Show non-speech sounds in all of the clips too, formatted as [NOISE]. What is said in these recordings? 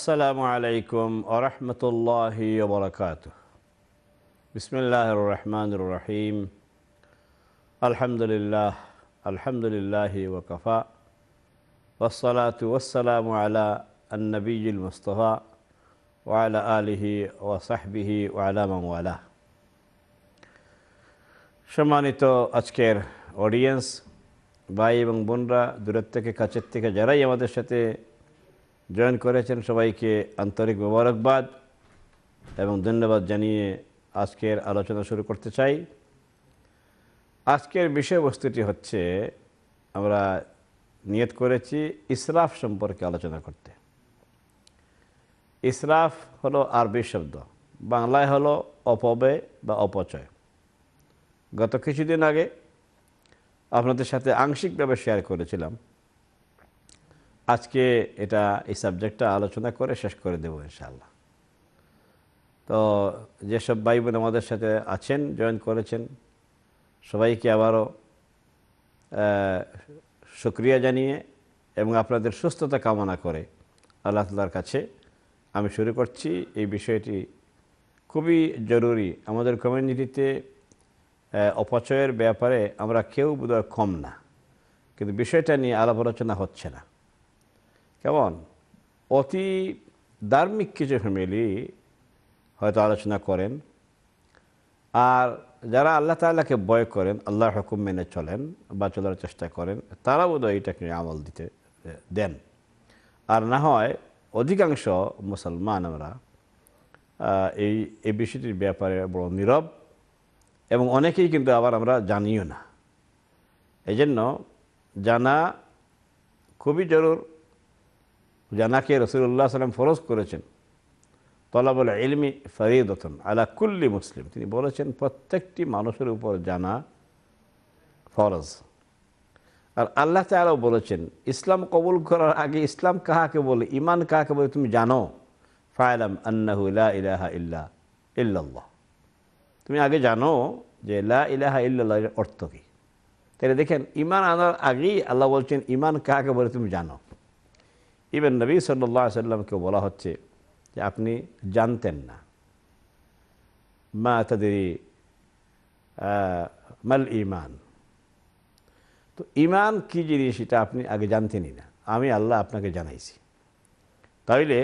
السلام عليكم ورحمة الله وبركاته بسم الله الرحمن الرحيم الحمد لله الحمد لله وكفى والصلاة والسلام على النبي المصطفى وعلى آله وصحبه وعلى من والاه সম্মানিত আজকের অডিয়েন্স ভাই এবং بونرا دورتك كاتشتك কাছের থেকে যারাই জয়েন করেছেন সবাইকে আন্তরিক মোবারকবাদ এবং ধন্যবাদ জানিয়ে আজকের আলোচনা শুরু করতে চাই আজকের বিষয়বস্তুটি হচ্ছে আমরা নিয়ত করেছি ইসরাফ সম্পর্কে আলোচনা করতে ইসরাফ হলো আরবি শব্দ বাংলায় হলো অপব্যয় বা অপচয় গত কিছুদিন আগে আপনাদের সাথে আংশিকভাবে শেয়ার করেছিলাম আজকে এটা এই সাবজেক্টটা আলোচনা করে শেষ করে দেবো ইনশাআল্লাহ তো যেসব ভাই বোন আমাদের সাথে আছেন জয়েন করেছেন সবাইকে আবারও শুক্রিয়া জানিয়ে এবং আপনাদের সুস্থতা কামনা করে আল্লাহ তালার কাছে আমি শুরু করছি এই বিষয়টি খুবই জরুরি আমাদের কমিউনিটিতে অপচয়ের ব্যাপারে আমরা কেউ বোধহয় কম না কিন্তু বিষয়টা নিয়ে আলাপ আলোচনা হচ্ছে না কেমন অতি ধার্মিক কিছু ফ্যামিলি হয়তো আলোচনা করেন আর যারা আল্লাহ তাল্লাহকে বয় করেন আল্লাহর হুকুম মেনে চলেন বা চলার চেষ্টা করেন তারা বোধহয় এটাকে আমল দিতে দেন আর না হয় অধিকাংশ মুসলমান আমরা এই এই বিষয়টির ব্যাপারে বড় নীরব এবং অনেকেই কিন্তু আবার আমরা জানিও না জন্য জানা খুবই জরুর জানাকে রসুল্লাহ সাল্লাম ফরজ করেছেন তলাবল ইলমি ফরিদতন আলা কুল্লি মুসলিম তিনি বলেছেন প্রত্যেকটি মানুষের উপর জানা ফরজ আর আল্লাহ তালাও বলেছেন ইসলাম কবুল করার আগে ইসলাম কাহাকে বলে ইমান কাহাকে বলে তুমি জানো ফায়লাম আন্নাহু লা ইলাহা ইল্লা ইল্লাল্লাহ তুমি আগে জানো যে লা ইলাহা ইল্লাল্লাহ অর্থ কী তাহলে দেখেন ইমান আনার আগেই আল্লাহ বলছেন ইমান কাহাকে বলে তুমি জানো ইভেন নবী সাল্লা সাল্লামকে বলা হচ্ছে যে আপনি জানতেন না মা তাদেরই মাল ইমান তো ইমান কী জিনিস এটা আপনি আগে জানতেনই না আমি আল্লাহ আপনাকে জানাইছি তাইলে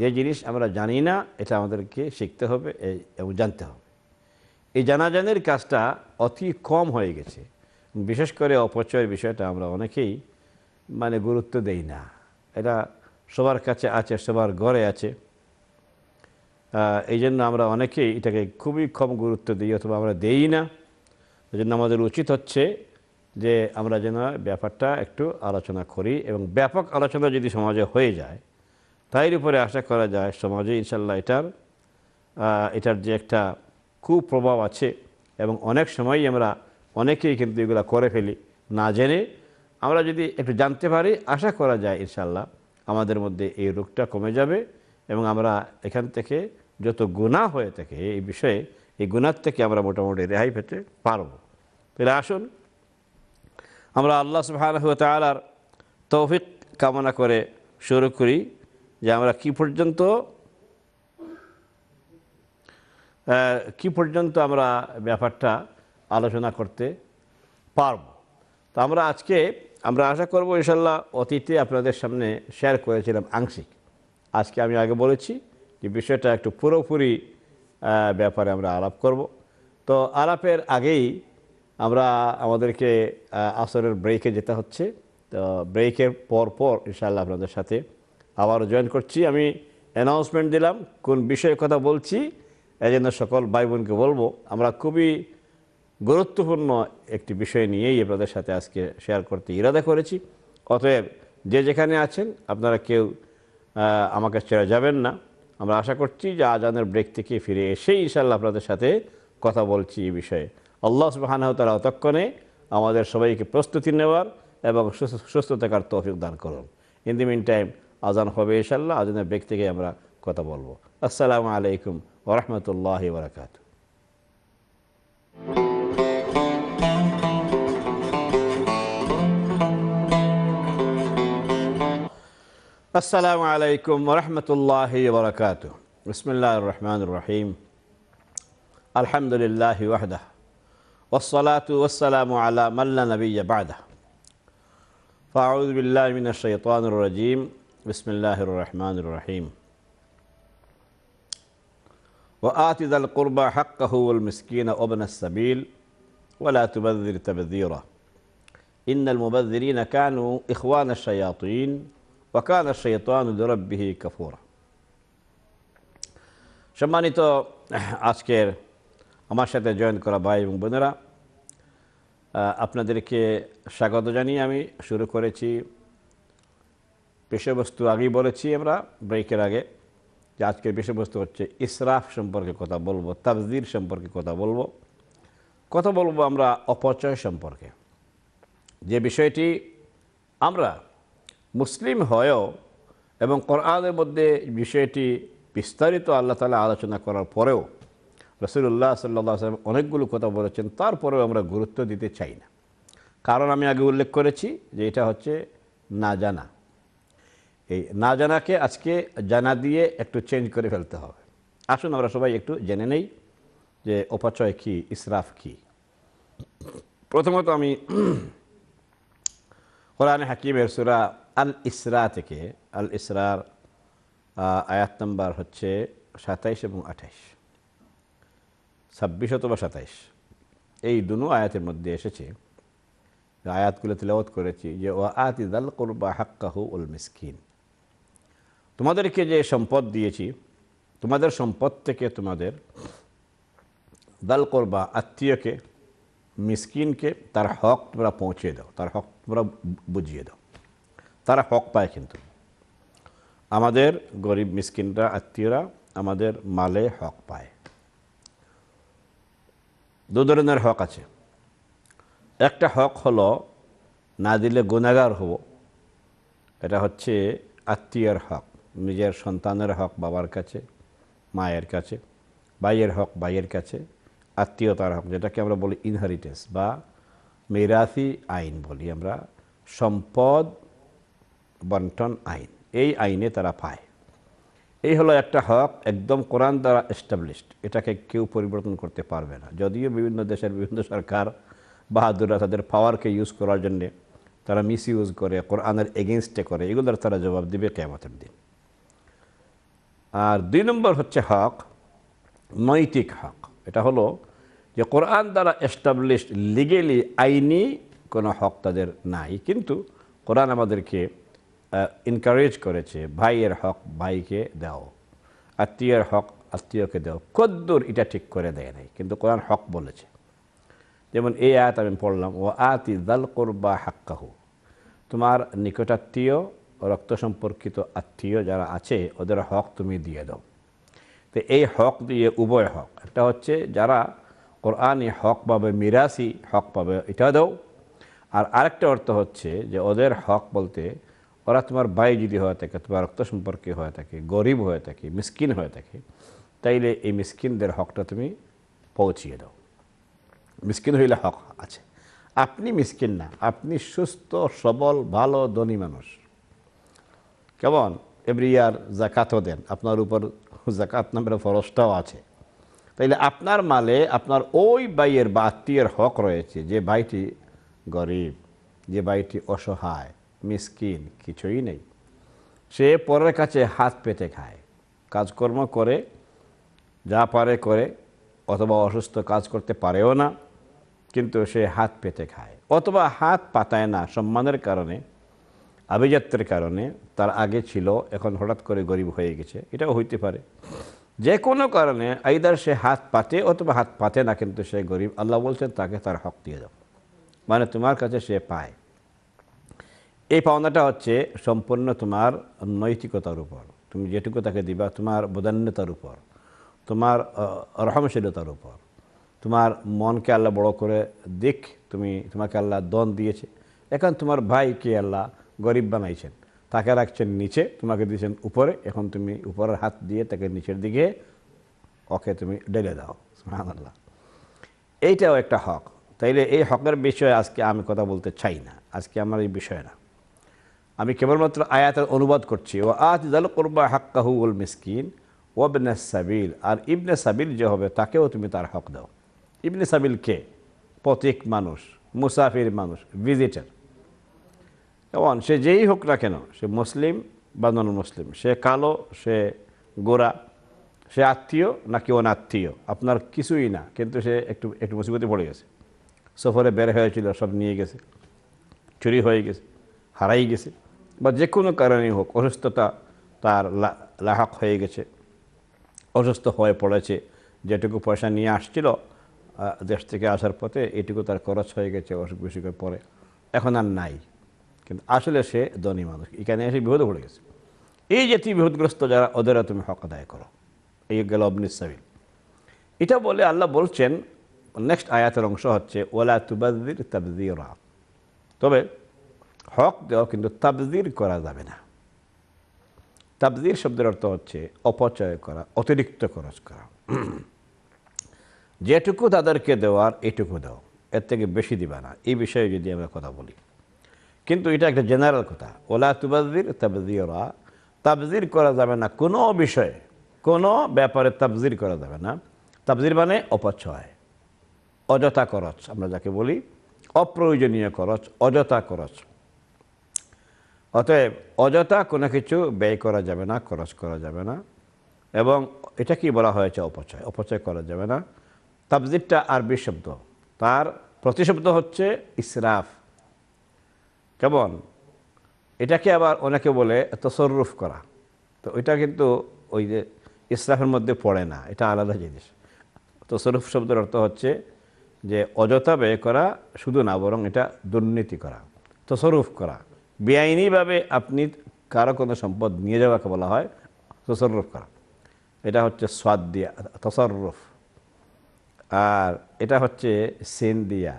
যে জিনিস আমরা জানি না এটা আমাদেরকে শিখতে হবে এবং জানতে হবে এই জানাজানের কাজটা অতি কম হয়ে গেছে বিশেষ করে অপচয়ের বিষয়টা আমরা অনেকেই মানে গুরুত্ব দেই না এটা সবার কাছে আছে সবার ঘরে আছে এই জন্য আমরা অনেকেই এটাকে খুবই কম গুরুত্ব দিই অথবা আমরা দেই না এই জন্য আমাদের উচিত হচ্ছে যে আমরা যেন ব্যাপারটা একটু আলোচনা করি এবং ব্যাপক আলোচনা যদি সমাজে হয়ে যায় তাই উপরে আশা করা যায় সমাজে ইনশাল্লাহ এটার এটার যে একটা কুপ্রভাব আছে এবং অনেক সময়ই আমরা অনেকেই কিন্তু এগুলো করে ফেলি না জেনে আমরা যদি একটু জানতে পারি আশা করা যায় ইনশাল্লাহ আমাদের মধ্যে এই রোগটা কমে যাবে এবং আমরা এখান থেকে যত গুণা হয়ে থাকে এই বিষয়ে এই গুণার থেকে আমরা মোটামুটি রেহাই পেতে পারব তাহলে আসুন আমরা আল্লাহ সুবাহর তৌফিক কামনা করে শুরু করি যে আমরা কি পর্যন্ত কি পর্যন্ত আমরা ব্যাপারটা আলোচনা করতে পারব তো আমরা আজকে আমরা আশা করব ইনশাল্লাহ অতীতে আপনাদের সামনে শেয়ার করেছিলাম আংশিক আজকে আমি আগে বলেছি যে বিষয়টা একটু পুরোপুরি ব্যাপারে আমরা আলাপ করব তো আলাপের আগেই আমরা আমাদেরকে আসরের ব্রেকে যেতে হচ্ছে তো ব্রেকের পর পর ইনশাল্লাহ আপনাদের সাথে আবারও জয়েন করছি আমি অ্যানাউন্সমেন্ট দিলাম কোন বিষয়ে কথা বলছি এই জন্য সকল ভাই বোনকে বলবো আমরা খুবই গুরুত্বপূর্ণ একটি বিষয় নিয়েই আপনাদের সাথে আজকে শেয়ার করতে ইরাদা করেছি অতএব যে যেখানে আছেন আপনারা কেউ আমাকে ছেড়ে যাবেন না আমরা আশা করছি যে আজানের ব্রেক থেকে ফিরে এসেই ইনশাল্লাহ আপনাদের সাথে কথা বলছি এই বিষয়ে আল্লাহ তারা অতক্ষণে আমাদের সবাইকে প্রস্তুতি নেওয়ার এবং সুস্থ থাকার তৌফিক দান করুন ইন দি মিন টাইম আজান হবে ইনশাল্লাহ আজানের ব্রেক থেকে আমরা কথা বলবো আসসালামু আলাইকুম ওরহমতুল্লাহ you. السلام عليكم ورحمة الله وبركاته بسم الله الرحمن الرحيم الحمد لله وحده والصلاة والسلام على من لا نبي بعده فأعوذ بالله من الشيطان الرجيم بسم الله الرحمن الرحيم وآت ذا القربى حقه والمسكين وابن السبيل ولا تبذر تبذيرا إن المبذرين كانوا إخوان الشياطين ওয়াকান শৈতানুদ্দরব্বিহি কাফুরা সম্মানিত আজকের আমার সাথে জয়েন করা ভাই এবং বোনেরা আপনাদেরকে স্বাগত জানিয়ে আমি শুরু করেছি বিষয়বস্তু আগেই বলেছি আমরা ব্রেকের আগে যে আজকের বিষয়বস্তু হচ্ছে ইসরাফ সম্পর্কে কথা বলবো তাবজির সম্পর্কে কথা বলবো কথা বলবো আমরা অপচয় সম্পর্কে যে বিষয়টি আমরা মুসলিম হয়েও এবং কোরআনের মধ্যে বিষয়টি বিস্তারিত আল্লাহ তালা আলোচনা করার পরেও রসুল্লাহ সাল্লা সাল্লাম অনেকগুলো কথা বলেছেন তারপরেও আমরা গুরুত্ব দিতে চাই না কারণ আমি আগে উল্লেখ করেছি যে এটা হচ্ছে না জানা এই না জানাকে আজকে জানা দিয়ে একটু চেঞ্জ করে ফেলতে হবে আসুন আমরা সবাই একটু জেনে নেই যে অপচয় কি ইসরাফ কি প্রথমত আমি [CLEARS THROAT] কোরআনে হাকিমের সুরা আল ইসরা থেকে আল ইসরার আয়াত নাম্বার হচ্ছে সাতাইশ এবং আঠাইশ ছাব্বিশ অথবা সাতাইশ এই দুনো আয়াতের মধ্যে এসেছে আয়াতগুলো তিলাওত করেছি যে ও আতিদাল করবা হাক্কাহু উল মিসকিন তোমাদেরকে যে সম্পদ দিয়েছি তোমাদের সম্পদ থেকে তোমাদের দাল কোরবা আত্মীয়কে মিসকিনকে তার হক তোমরা পৌঁছে দাও তার হক তোমরা বুঝিয়ে দাও তারা হক পায় কিন্তু আমাদের গরিব মিসকিনরা আত্মীয়রা আমাদের মালে হক পায় দু ধরনের হক আছে একটা হক হলো না দিলে গুণাগার হব এটা হচ্ছে আত্মীয়ের হক নিজের সন্তানের হক বাবার কাছে মায়ের কাছে ভাইয়ের হক ভাইয়ের কাছে আত্মীয়তার হক যেটাকে আমরা বলি ইনহারিটেন্স বা মেরাসি আইন বলি আমরা সম্পদ বন্টন আইন এই আইনে তারা পায় এই হলো একটা হক একদম কোরআন দ্বারা এস্টাবলিশড এটাকে কেউ পরিবর্তন করতে পারবে না যদিও বিভিন্ন দেশের বিভিন্ন সরকার বাহাদুররা তাদের পাওয়ারকে ইউজ করার জন্যে তারা মিস ইউজ করে কোরআনের এগেনস্টে করে এগুলোর তারা জবাব দিবে কেমতের দিন আর দুই নম্বর হচ্ছে হক নৈতিক হক এটা হলো যে কোরআন দ্বারা এস্টাবলিশড লিগেলি আইনি কোনো হক তাদের নাই কিন্তু কোরআন আমাদেরকে এনকারেজ করেছে ভাইয়ের হক ভাইকে দাও আত্মীয়ের হক আত্মীয়কে দাও কদ্দুর এটা ঠিক করে দেয় নাই কিন্তু কোরআন হক বলেছে যেমন এই আয়াত আমি পড়লাম ও আতি দল করবা হাক্কাহু তোমার নিকটাত্মীয় রক্ত সম্পর্কিত আত্মীয় যারা আছে ওদের হক তুমি দিয়ে দাও তো এই হক দিয়ে উভয় হক একটা হচ্ছে যারা কোরআনে হক পাবে মিরাসি হক পাবে এটা দাও আর আরেকটা অর্থ হচ্ছে যে ওদের হক বলতে ওরা তোমার বাই যদি হয়ে থাকে তোমার রক্ত সম্পর্কে হয়ে থাকে গরিব হয়ে থাকে মিসকিন হয়ে থাকে তাইলে এই মিসকিনদের হকটা তুমি পৌঁছিয়ে দাও মিসকিন হইলে হক আছে আপনি মিসকিন না আপনি সুস্থ সবল ভালো ধনী মানুষ কেমন এভরি ইয়ার জাকাতও দেন আপনার উপর জাকাত নামের ফরসটাও আছে তাইলে আপনার মালে আপনার ওই বাইয়ের বা আত্মীয়ের হক রয়েছে যে ভাইটি গরিব যে ভাইটি অসহায় মিসকিন কিছুই নেই সে পরের কাছে হাত পেতে খায় কাজকর্ম করে যা পারে করে অথবা অসুস্থ কাজ করতে পারেও না কিন্তু সে হাত পেতে খায় অথবা হাত পাতায় না সম্মানের কারণে আভিজাত্যের কারণে তার আগে ছিল এখন হঠাৎ করে গরিব হয়ে গেছে এটাও হইতে পারে যে কোনো কারণে আইদার সে হাত পাতে অথবা হাত পাতে না কিন্তু সে গরিব আল্লাহ বলছেন তাকে তার হক দিয়ে দাও মানে তোমার কাছে সে পায় এই পাওনাটা হচ্ছে সম্পূর্ণ তোমার নৈতিকতার উপর তুমি যেটুকু তাকে দিবা তোমার বোধান্যতার উপর তোমার রহমশীলতার উপর তোমার মনকে আল্লাহ বড় করে দেখ তুমি তোমাকে আল্লাহ দন দিয়েছে এখন তোমার ভাইকে আল্লাহ গরিব বানাইছেন তাকে রাখছেন নিচে তোমাকে দিয়েছেন উপরে এখন তুমি উপরের হাত দিয়ে তাকে নিচের দিকে ওকে তুমি ডেলে দাও আল্লাহ এইটাও একটা হক তাইলে এই হকের বিষয়ে আজকে আমি কথা বলতে চাই না আজকে আমার এই বিষয় না আমি কেবলমাত্র আয়াতের অনুবাদ করছি ও আত করবা কোরবা হাক্কাহু উল মিসকিন ওবনে সাবিল আর ইবনে সাবিল যে হবে তাকেও তুমি তার হক দাও ইবনে সাবিল কে পথিক মানুষ মুসাফির মানুষ ভিজিটার এমন সে যেই হোক না কেন সে মুসলিম বা নন মুসলিম সে কালো সে গোরা সে আত্মীয় নাকি আত্মীয় আপনার কিছুই না কিন্তু সে একটু একটু মুসিবতে পড়ে গেছে সফরে বের হয়েছিল সব নিয়ে গেছে চুরি হয়ে গেছে হারাই গেছে বা যে কোনো কারণেই হোক অসুস্থতা তার লাহাক হয়ে গেছে অসুস্থ হয়ে পড়েছে যেটুকু পয়সা নিয়ে আসছিল দেশ থেকে আসার পথে এটুকু তার খরচ হয়ে গেছে অসুখ বিসুখের পরে এখন আর নাই কিন্তু আসলে সে ধনী মানুষ এখানে এসে বিপদ পড়ে গেছে এই জাতি বিপদগ্রস্ত যারা ওদের তুমি হক আদায় করো এই গেল অবনিসাবিল এটা বলে আল্লাহ বলছেন নেক্সট আয়াতের অংশ হচ্ছে ওলা তুবাদির তাবদিরা তবে হক দেওয়া কিন্তু তাবজির করা যাবে না তাবজির শব্দের অর্থ হচ্ছে অপচয় করা অতিরিক্ত খরচ করা [CLEARS THROAT] যেটুকু তাদেরকে দেওয়ার এটুকু দাও এর থেকে বেশি দিবা না এই বিষয়ে যদি আমরা কথা বলি কিন্তু এটা একটা জেনারেল কথা ওলা তুবাজির তাবজিরা তাবজির করা যাবে না কোনো বিষয়ে কোনো ব্যাপারে তাবজির করা যাবে না তাবজির মানে অপচয় অযথা খরচ আমরা যাকে বলি অপ্রয়োজনীয় খরচ অযথা খরচ অতএব অযথা কোনো কিছু ব্যয় করা যাবে না খরচ করা যাবে না এবং এটা কি বলা হয়েছে অপচয় অপচয় করা যাবে না তাবজিদটা আরবি শব্দ তার প্রতিশব্দ হচ্ছে ইসরাফ কেমন এটাকে আবার অনেকে বলে তসররুফ করা তো ওইটা কিন্তু ওই যে ইসরাফের মধ্যে পড়ে না এটা আলাদা জিনিস তসরুফ শব্দের অর্থ হচ্ছে যে অযথা ব্যয় করা শুধু না বরং এটা দুর্নীতি করা তসরুফ করা বেআইনিভাবে আপনি কারো কোনো সম্পদ নিয়ে যাওয়াকে বলা হয় তসরফ করা এটা হচ্ছে সাদ দিয়া তসরফ আর এটা হচ্ছে সেন দিয়া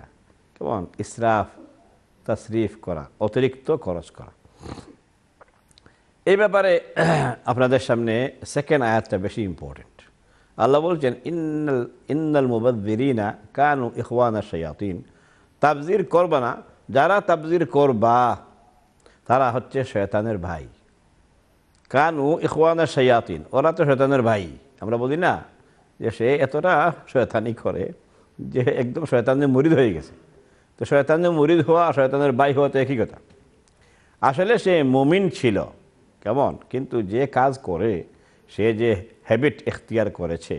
কেমন ইসরাফ তশরিফ করা অতিরিক্ত খরচ করা এই ব্যাপারে [CLEARS THROAT] আপনাদের সামনে সেকেন্ড আয়াতটা বেশি ইম্পর্টেন্ট আল্লাহ বলছেন ইন্নাল ইন্নাল মুবাদ্দিরিনা কানু ইখওয়ানা শয়াতিন তাবজির করবা না যারা তাবজির করবা তারা হচ্ছে শয়তানের ভাই কানু ইখওয়ানা শয়াতিন ওরা তো শয়তানের ভাই আমরা বলি না যে সে এতটা শয়তানি করে যে একদম শয়তানের মুরিদ হয়ে গেছে তো শয়তানের মুরিদ হওয়া শয়তানের ভাই হওয়া তো একই কথা আসলে সে মুমিন ছিল কেমন কিন্তু যে কাজ করে সে যে হ্যাবিট এখতিয়ার করেছে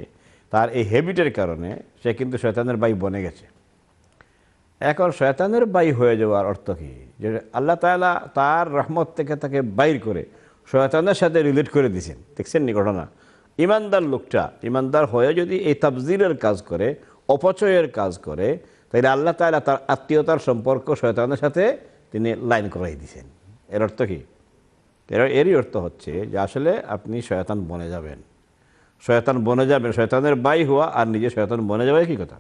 তার এই হ্যাবিটের কারণে সে কিন্তু শয়তানের বাই বনে গেছে এখন শয়তানের বাই হয়ে যাওয়ার অর্থ কি যে আল্লাহ তালা তার রহমত থেকে তাকে বাইর করে শয়তানের সাথে রিলেট করে দিয়েছেন দেখছেন নি ঘটনা ইমানদার লোকটা ইমানদার হয়ে যদি এই তাবজিরের কাজ করে অপচয়ের কাজ করে তাহলে আল্লাহ তালা তার আত্মীয়তার সম্পর্ক শয়তানের সাথে তিনি লাইন করাই দিয়েছেন এর অর্থ কি এরই অর্থ হচ্ছে যে আসলে আপনি শয়তান বনে যাবেন শয়তান বনে যাবেন শয়তানের বাই হওয়া আর নিজে শয়তান বনে যাওয়াই কী কথা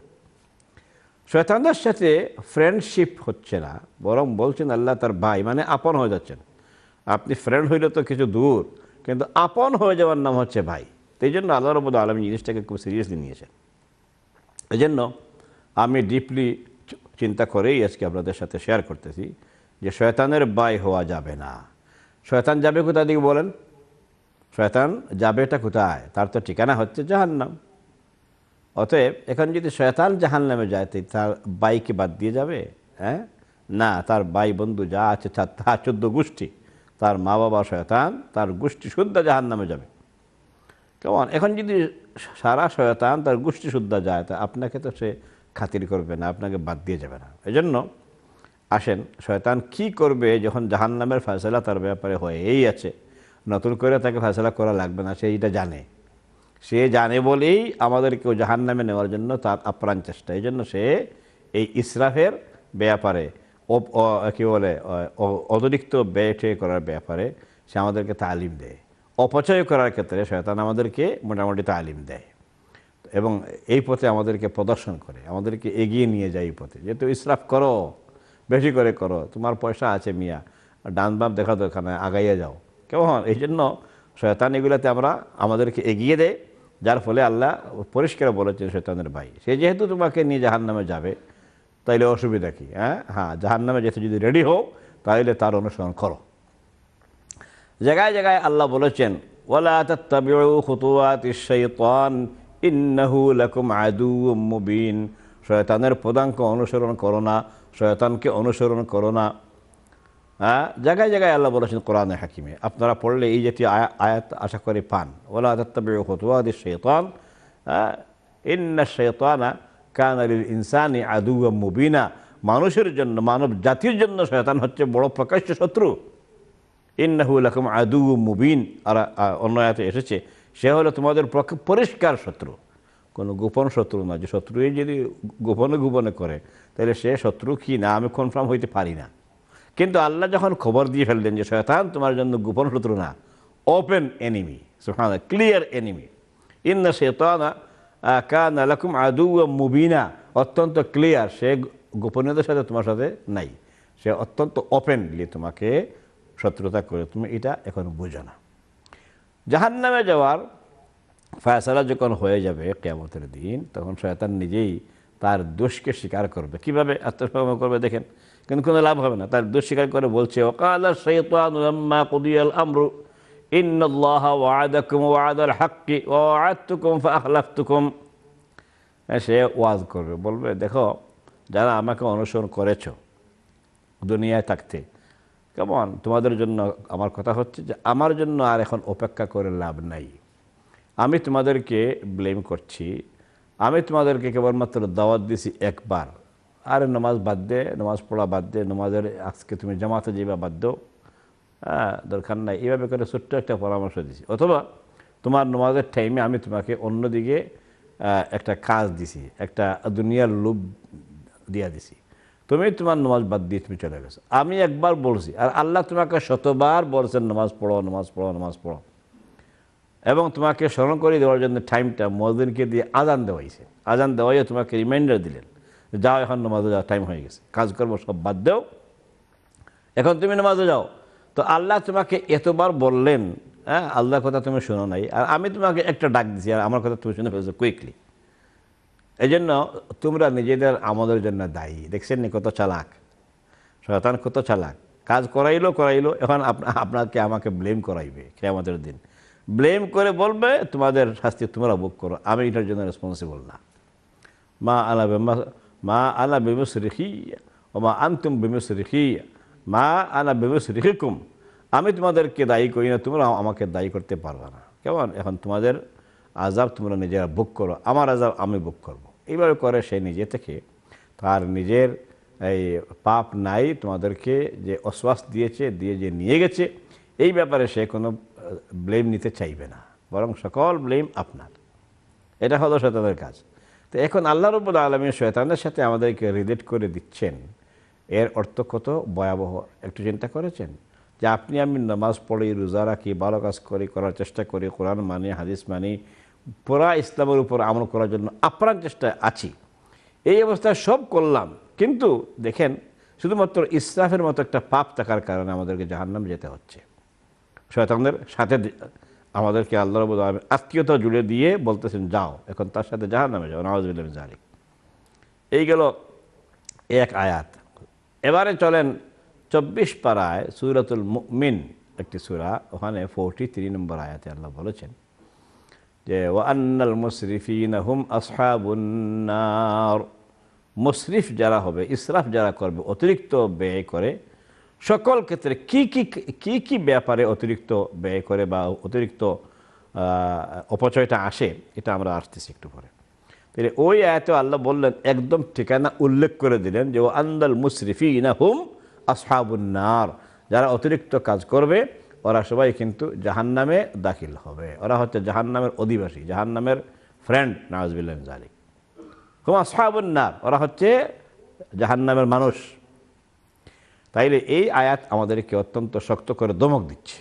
শয়তানদের সাথে ফ্রেন্ডশিপ হচ্ছে না বরং বলছেন আল্লাহ তার ভাই মানে আপন হয়ে যাচ্ছেন আপনি ফ্রেন্ড হইলে তো কিছু দূর কিন্তু আপন হয়ে যাওয়ার নাম হচ্ছে ভাই এই জন্য আল্লাহ রবুদ আলম জিনিসটাকে খুব সিরিয়াসলি নিয়েছেন এই জন্য আমি ডিপলি চিন্তা করেই আজকে আপনাদের সাথে শেয়ার করতেছি যে শয়তানের বাই হওয়া যাবে না শয়তান যাবে কোথা দিকে বলেন শয়তান যাবেটা কোথায় তার তো ঠিকানা হচ্ছে জাহান্নাম অতএব এখন যদি শয়তান জাহান নামে যায় তার বাইকে বাদ দিয়ে যাবে হ্যাঁ না তার ভাই বন্ধু যা আছে তার তা চোদ্দ গোষ্ঠী তার মা বাবা শয়তান তার গোষ্ঠী শুদ্ধা জাহান নামে যাবে কেমন এখন যদি সারা শয়তান তার গোষ্ঠী শুদ্ধা যায় তা আপনাকে তো সে খাতির করবে না আপনাকে বাদ দিয়ে যাবে না জন্য আসেন শয়তান কি করবে যখন জাহান নামের ফয়সলা তার ব্যাপারে হয়েই আছে নতুন করে তাকে ফয়সলা করা লাগবে না সে এটা জানে সে জানে বলেই আমাদেরকেও জাহান নামে নেওয়ার জন্য তার আপ্রাণ চেষ্টা এই জন্য সে এই ইসরাফের ব্যাপারে কী বলে অতিরিক্ত ব্যয় ট্যয় করার ব্যাপারে সে আমাদেরকে তালিম দেয় অপচয় করার ক্ষেত্রে শয়তান আমাদেরকে মোটামুটি তালিম দেয় এবং এই পথে আমাদেরকে প্রদর্শন করে আমাদেরকে এগিয়ে নিয়ে যায় এই পথে যেহেতু ইসরাফ করো বেশি করে করো তোমার পয়সা আছে মিয়া ডান বাম দেখা দরকার আগাইয়া যাও কেমন এই জন্য শয়তান এগুলোতে আমরা আমাদেরকে এগিয়ে দেয় যার ফলে আল্লাহ পরিষ্কার বলেছেন শৈতানের ভাই সে যেহেতু তোমাকে নিয়ে জাহান নামে যাবে তাইলে অসুবিধা কী হ্যাঁ হ্যাঁ জাহান নামে যেতে যদি রেডি হও তাহলে তার অনুসরণ করো জায়গায় জায়গায় আল্লাহ বলেছেন ওলা খুতুয়াত শয়তানের পদাঙ্ক অনুসরণ করো না শয়তানকে অনুসরণ করো না হ্যাঁ? জায়গায় জায়গায় আল্লাহ বলেছেন কোরআনে হাকিমে আপনারা পড়লে এই জাতীয় আয়াত আশা করে পান ওলা আদাত্তাবি হতুয়াদি শেতন হ্যাঁ? ইন্না শেতানা কান আলীর ইনসানি আদু মুবিনা মানুষের জন্য মানব জাতির জন্য শয়তান হচ্ছে বড় প্রকাশ্য শত্রু ইন্নাহুল আকম আদু মুবিন আর অন্য আয়াতে এসেছে সে হলো তোমাদের পরিষ্কার শত্রু কোনো গোপন শত্রু না যে শত্রুই যদি গোপনে গোপনে করে তাহলে সে শত্রু কি না আমি কনফার্ম হইতে পারি না কিন্তু আল্লাহ যখন খবর দিয়ে ফেললেন যে শয়তান তোমার জন্য গোপন শত্রু না ওপেন এনিমি সুহান ক্লিয়ার এনিমি ইন ইন্না শেতানা না আলাকুম আদু মুবিনা অত্যন্ত ক্লিয়ার সে গোপনীয়তার সাথে তোমার সাথে নাই সে অত্যন্ত ওপেনলি তোমাকে শত্রুতা করে তুমি এটা এখন বোঝো না জাহান্নামে যাওয়ার ফায়সালা যখন হয়ে যাবে কেমতের দিন তখন শয়তান নিজেই তার দোষকে স্বীকার করবে কিভাবে আত্মসমর্পণ করবে দেখেন কিন্তু কোনো লাভ হবে না তার দুঃস্বীকার করে বলছে হ্যাঁ, সে ওয়াজ করবে বলবে দেখো যারা আমাকে অনুসরণ করেছ দুনিয়ায় থাকতে কেমন তোমাদের জন্য আমার কথা হচ্ছে যে আমার জন্য আর এখন অপেক্ষা করে লাভ নাই আমি তোমাদেরকে ব্লেম করছি আমি তোমাদেরকে কেবলমাত্র দাওয়াত দিছি একবার আরে নামাজ বাদ দে নামাজ পড়া বাদ দে নামাজের আজকে তুমি জামাতে যাইবা বাদ দাও হ্যাঁ দরকার নাই এইভাবে করে ছোট্ট একটা পরামর্শ দিছি অথবা তোমার নামাজের টাইমে আমি তোমাকে অন্যদিকে একটা কাজ দিছি একটা দুনিয়ার লোভ দিয়া দিছি তুমি তোমার নামাজ বাদ দিয়ে তুমি চলে গেছো আমি একবার বলছি আর আল্লাহ তোমাকে শতবার বলছেন নামাজ পড়ো নামাজ পড়ো নামাজ পড়ো এবং তোমাকে স্মরণ করে দেওয়ার জন্য টাইমটা মজদিনকে দিয়ে আজান দেওয়াইছে আজান দেওয়াইয়ে তোমাকে রিমাইন্ডার দিলেন যাও এখন নামাজে যাওয়ার টাইম হয়ে গেছে কাজকর্ম সব বাদ দেও এখন তুমি নামাজে যাও তো আল্লাহ তোমাকে এতবার বললেন হ্যাঁ আল্লাহর কথা তুমি শোনো নাই আর আমি তোমাকে একটা ডাক দিছি আর আমার কথা তুমি শুনে ফেলছো কুইকলি এই জন্য তোমরা নিজেদের আমাদের জন্য দায়ী দেখছেন নি কত চালাক শয়তান কত চালাক কাজ করাইলো করাইলো এখন আপনাকে আমাকে ব্লেম করাইবে কে আমাদের দিন ব্লেম করে বলবে তোমাদের শাস্তি তোমরা বুক করো আমি এটার জন্য রেসপন্সিবল না মা মা মা আলা বেমস রেখি ও মা আনতুম বেমস রেখি মা আলা বেমস রেখিকুম আমি তোমাদেরকে দায়ী করি না তোমরা আমাকে দায়ী করতে পারবে না কেমন এখন তোমাদের আজাব তোমরা নিজেরা বুক করো আমার আজাব আমি বুক করব। এইভাবে করে সে নিজে থেকে তার নিজের এই পাপ নাই তোমাদেরকে যে অশ্বাস দিয়েছে দিয়ে যে নিয়ে গেছে এই ব্যাপারে সে কোনো ব্লেম নিতে চাইবে না বরং সকল ব্লেম আপনার এটা হলো সে তাদের কাজ তো এখন আল্লাহ রবুল্লা আলমী শয়তানের সাথে আমাদেরকে রিলেট করে দিচ্ছেন এর অর্থ কত ভয়াবহ একটু চিন্তা করেছেন যে আপনি আমি নামাজ পড়ি রোজা রাখি ভালো কাজ করি করার চেষ্টা করি কোরআন মানি হাদিস মানি পুরা ইসলামের উপর আমল করার জন্য আপ্রাণ চেষ্টা আছি এই অবস্থায় সব করলাম কিন্তু দেখেন শুধুমাত্র ইসরাফের মতো একটা পাপ থাকার কারণে আমাদেরকে জাহান্নাম যেতে হচ্ছে শয়তানদের সাথে আমাদেরকে আল্লাহ রব আলম আত্মীয়তা জুড়ে দিয়ে বলতেছেন যাও এখন তার সাথে জাহার নামে যাও নওয়াজ জালিক এই গেল এক আয়াত এবারে চলেন চব্বিশ পাড়ায় সুরাতুল মিন একটি সুরা ওখানে ফোরটি থ্রি নম্বর আয়াতে আল্লাহ বলেছেন যে আন্নাল মুশরিফিন হুম আসহাবুন্নার মুশরিফ যারা হবে ইসরাফ যারা করবে অতিরিক্ত ব্যয় করে সকল ক্ষেত্রে কি কি কি কি ব্যাপারে অতিরিক্ত ব্যয় করে বা অতিরিক্ত অপচয়টা আসে এটা আমরা আসতেছি একটু পরে তাহলে ওই আয়তে আল্লাহ বললেন একদম ঠিকানা উল্লেখ করে দিলেন যে ও আন্দাল মুশরিফি ইনা হুম আসহাবুন্নার যারা অতিরিক্ত কাজ করবে ওরা সবাই কিন্তু জাহান্নামে দাখিল হবে ওরা হচ্ছে জাহান্নামের অধিবাসী জাহান্নামের ফ্রেন্ড নওয়াজবিল্লাহ জালিক হুম আসহাবুন্নার ওরা হচ্ছে জাহান্নামের মানুষ তাইলে এই আয়াত আমাদেরকে অত্যন্ত শক্ত করে দমক দিচ্ছে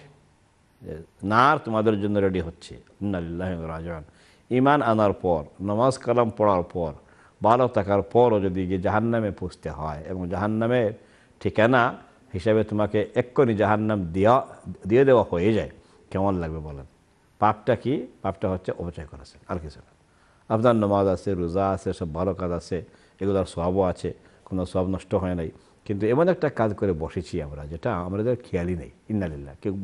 না তোমাদের জন্য রেডি হচ্ছে আল্লাহ রাজন ইমান আনার পর নমাজ কালাম পড়ার পর ভালো থাকার পরও যদি গিয়ে জাহান্নামে পুষতে হয় এবং জাহান্নামের ঠিকানা হিসাবে তোমাকে এক্ষুনি জাহান্নাম দেওয়া দিয়ে দেওয়া হয়ে যায় কেমন লাগবে বলেন পাপটা কি পাপটা হচ্ছে অপচয় করেছেন আর কিছু না আপনার নমাজ আছে রোজা আছে সব ভালো কাজ আছে এগুলোর সবও আছে কোনো সব নষ্ট হয় নাই কিন্তু এমন একটা কাজ করে বসেছি আমরা যেটা আমাদের খেয়ালই নেই ইন্নালিল্লা কেউ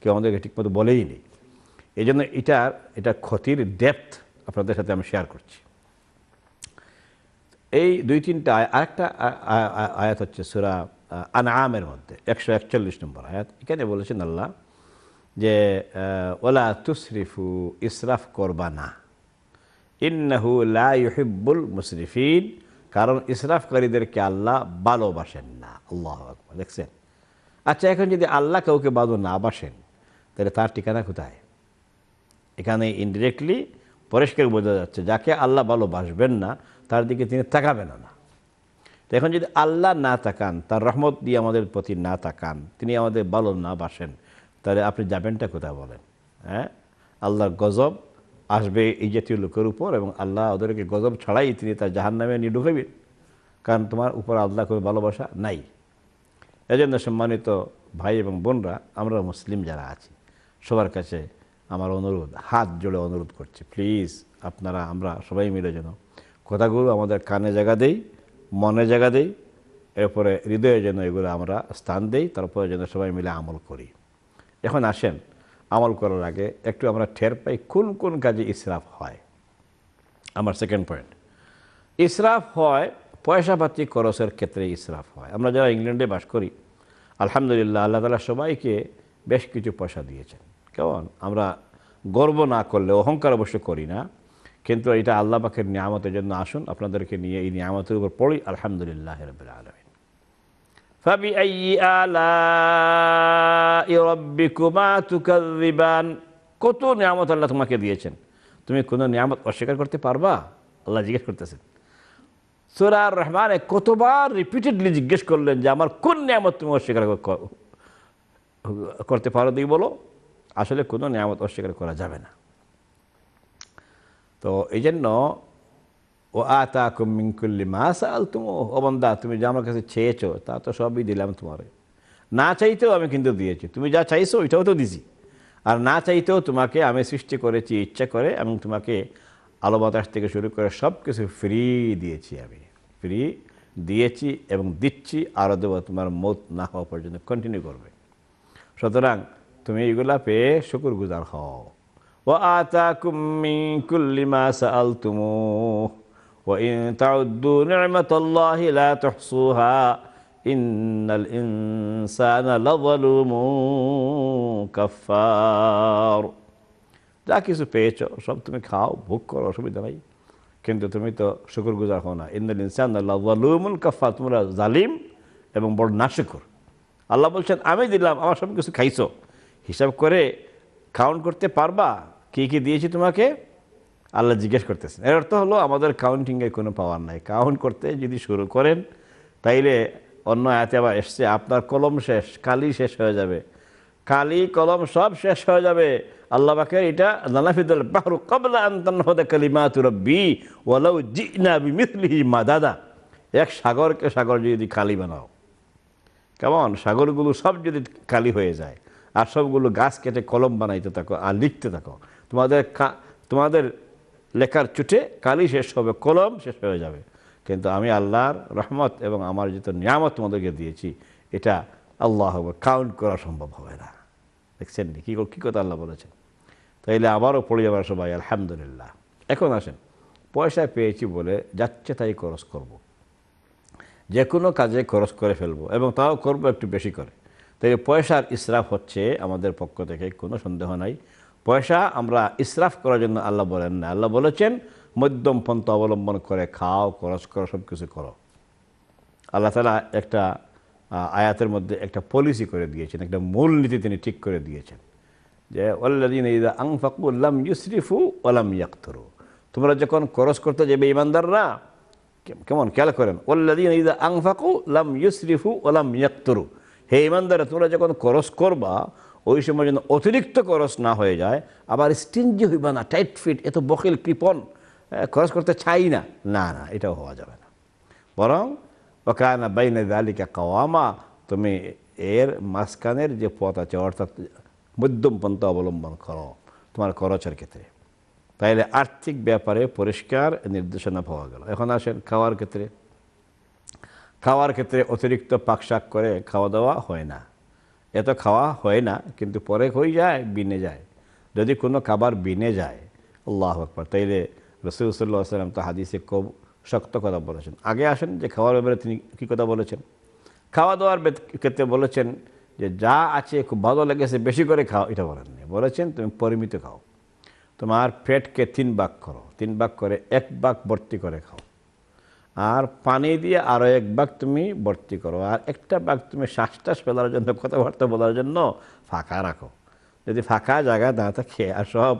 কেউ আমাদেরকে ঠিকমতো বলেই নেই এই জন্য এটার এটা ক্ষতির ডেপথ আপনাদের সাথে আমি শেয়ার করছি এই দুই তিনটা আরেকটা আয়াত হচ্ছে সুরা আনামের মধ্যে একশো একচল্লিশ নম্বর আয়াত এখানে বলেছেন আল্লাহ যে ওলা তুসরিফু ইসরাফ করবা না ইন্নাহু লাহিবুল মুসরিফিন কারণ ইসরাফকারীদেরকে আল্লাহ ভালোবাসেন না আল্লাহ আকবর দেখছেন আচ্ছা এখন যদি আল্লাহ কাউকে ভালো না বাসেন তাহলে তার ঠিকানা কোথায় এখানে ইনডিরেক্টলি পরিষ্কার বোঝা যাচ্ছে যাকে আল্লাহ ভালোবাসবেন না তার দিকে তিনি তাকাবেন না তো এখন যদি আল্লাহ না তাকান তার রহমত দিয়ে আমাদের প্রতি না তাকান তিনি আমাদের ভালো না বাসেন তাহলে আপনি যাবেনটা কোথায় বলেন হ্যাঁ আল্লাহর গজব আসবে এই জাতীয় লোকের উপর এবং আল্লাহ ওদেরকে গজব ছাড়াই তিনি তার জাহান নামে নিয়ে ঢুকাবেন কারণ তোমার উপর আল্লাহ কোনো ভালোবাসা নাই এজন্য সম্মানিত ভাই এবং বোনরা আমরা মুসলিম যারা আছি সবার কাছে আমার অনুরোধ হাত জোড়ে অনুরোধ করছি প্লিজ আপনারা আমরা সবাই মিলে যেন কথাগুলো আমাদের কানে জায়গা দেই মনে জায়গা দেই এরপরে হৃদয়ে যেন এগুলো আমরা স্থান দেই তারপরে যেন সবাই মিলে আমল করি এখন আসেন আমল করার আগে একটু আমরা ঠের পাই কোন কোন কাজে ইসরাফ হয় আমার সেকেন্ড পয়েন্ট ইসরাফ হয় পয়সাপাতি খরচের ক্ষেত্রে ইসরাফ হয় আমরা যারা ইংল্যান্ডে বাস করি আলহামদুলিল্লাহ আল্লাহ তালা সবাইকে বেশ কিছু পয়সা দিয়েছেন কেমন আমরা গর্ব না করলে অহংকার অবশ্য করি না কিন্তু এটা আল্লাহ পাখের নিয়ামতের জন্য আসুন আপনাদেরকে নিয়ে এই নিয়ামতের উপর পড়ি আলহামদুলিল্লাহ রবিল আলমী কত নিয়ামত আল্লাহ তোমাকে দিয়েছেন তুমি কোনো নিয়ামত অস্বীকার করতে পারবা আল্লাহ জিজ্ঞেস করতেছেন সুরার রহমানে কতবার রিপিটেডলি জিজ্ঞেস করলেন যে আমার কোন নিয়ামত তুমি অস্বীকার করতে পারো দিই বলো আসলে কোনো নিয়ামত অস্বীকার করা যাবে না তো এই জন্য ও আতা কুমিং কুল্লি মাস আল তুম ও বন্দা তুমি যা আমার কাছে চেয়েছো তা তো সবই দিলাম তোমারে না চাইতেও আমি কিন্তু দিয়েছি তুমি যা চাইছো ওইটাও তো দিছি আর না চাইতেও তোমাকে আমি সৃষ্টি করেছি ইচ্ছা করে এবং তোমাকে আলো বাতাস থেকে শুরু করে সব কিছু ফ্রি দিয়েছি আমি ফ্রি দিয়েছি এবং দিচ্ছি আরও দেবো তোমার মত না হওয়া পর্যন্ত কন্টিনিউ করবে সুতরাং তুমি এগুলা পেয়ে শুকুর গুজার হও ও আতা কুম্মি কুল্লিমা সাল তুমু وإن تعدوا نعمة الله لا تحصوها إن الإنسان لظلوم كفار যা কিছু পেয়েছ সব তুমি খাও ভোগ করো অসুবিধা নাই কিন্তু তুমি তো শুকুর গুজার হো না ইন্দুল ইনসান আল্লাহমুল কাফা তোমরা জালিম এবং বড় নাশুকর আল্লাহ বলছেন আমি দিলাম আমার সব কিছু খাইছো হিসাব করে কাউন্ট করতে পারবা কি কি দিয়েছি তোমাকে আল্লাহ জিজ্ঞেস করতেছেন এর অর্থ হলো আমাদের কাউন্টিংয়ে কোনো পাওয়ার নাই কাউন্ট করতে যদি শুরু করেন তাইলে অন্য আয়াতে আবার এসছে আপনার কলম শেষ কালি শেষ হয়ে যাবে কালি কলম সব শেষ হয়ে যাবে আল্লাহ বাকের এটা নানাফিদুল বাহরু কবলা আন্তান হদে কালিমা তুরব্বি ওলাউ জিনা বিমিতলিহি মা দাদা এক সাগরকে সাগর যদি কালি বানাও কেমন সাগরগুলো সব যদি কালি হয়ে যায় আর সবগুলো গাছ কেটে কলম বানাইতে থাকো আর লিখতে থাকো তোমাদের তোমাদের লেখার চুটে কালি শেষ হবে কলম শেষ হয়ে যাবে কিন্তু আমি আল্লাহর রহমত এবং আমার যত নিয়ামত তোমাদেরকে দিয়েছি এটা আল্লাহ হবে কাউন্ট করা সম্ভব হবে না দেখছেন কী কী কথা আল্লাহ বলেছেন তাইলে আবারও পড়ে যাবার সবাই আলহামদুলিল্লাহ এখন আসেন পয়সা পেয়েছি বলে যাচ্ছে তাই খরচ করব। যে কোনো কাজে খরচ করে ফেলবো এবং তাও করব একটু বেশি করে তাই পয়সার ইসরাফ হচ্ছে আমাদের পক্ষ থেকে কোনো সন্দেহ নাই পয়সা আমরা ইসরাফ করার জন্য আল্লাহ বলেন না আল্লাহ বলেছেন মধ্যম পন্থ অবলম্বন করে খাও খরচ করো সব কিছু করো আল্লাহ তালা একটা আয়াতের মধ্যে একটা পলিসি করে দিয়েছেন একটা মূলনীতি তিনি ঠিক করে দিয়েছেন যে ওল্লাদিন ইদা ইউসরিফু ওলাম ইয়াক্তরু তোমরা যখন খরচ করতে যাবে ইমানদাররা কেমন খেয়াল করেন ওল্লাদিন আং আংফাকু লাম ইউসরিফু ওলাম ইয়াক্তরু হে ইমানদাররা তোমরা যখন খরচ করবা ওই সময় যেন অতিরিক্ত খরচ না হয়ে যায় আবার স্টিঞ্জি হইবা না টাইট ফিট এত বকেল কৃপন খরচ করতে চাই না না না এটাও হওয়া যাবে না বরং কায়না বাইনে দালিকা কাওয়ামা তুমি এর মাঝখানের যে পথ আছে অর্থাৎ মধ্যম পন্থা অবলম্বন করো তোমার খরচের ক্ষেত্রে তাইলে আর্থিক ব্যাপারে পরিষ্কার নির্দেশনা পাওয়া গেল এখন আসেন খাওয়ার ক্ষেত্রে খাওয়ার ক্ষেত্রে অতিরিক্ত পাকশাক করে খাওয়া দাওয়া হয় না এত খাওয়া হয় না কিন্তু পরে হয়ে যায় বিনে যায় যদি কোনো খাবার বিনে যায় আল্লাহ আকবর তাইলে রসুল্লাহ সাল্লাম তো হাদিসে খুব শক্ত কথা বলেছেন আগে আসেন যে খাওয়ার ব্যাপারে তিনি কী কথা বলেছেন খাওয়া দাওয়ার ক্ষেত্রে বলেছেন যে যা আছে খুব ভালো লেগেছে বেশি করে খাও এটা বলেন বলেছেন তুমি পরিমিত খাও তোমার পেটকে তিন বাক করো তিন বাক করে এক বাক ভর্তি করে খাও আর পানি দিয়ে আরও এক বাঘ তুমি ভর্তি করো আর একটা বাঘ তুমি শ্বাস টাস ফেলার জন্য কথাবার্তা বলার জন্য ফাঁকা রাখো যদি ফাঁকা জায়গা দাঁড়া থাকে আর সব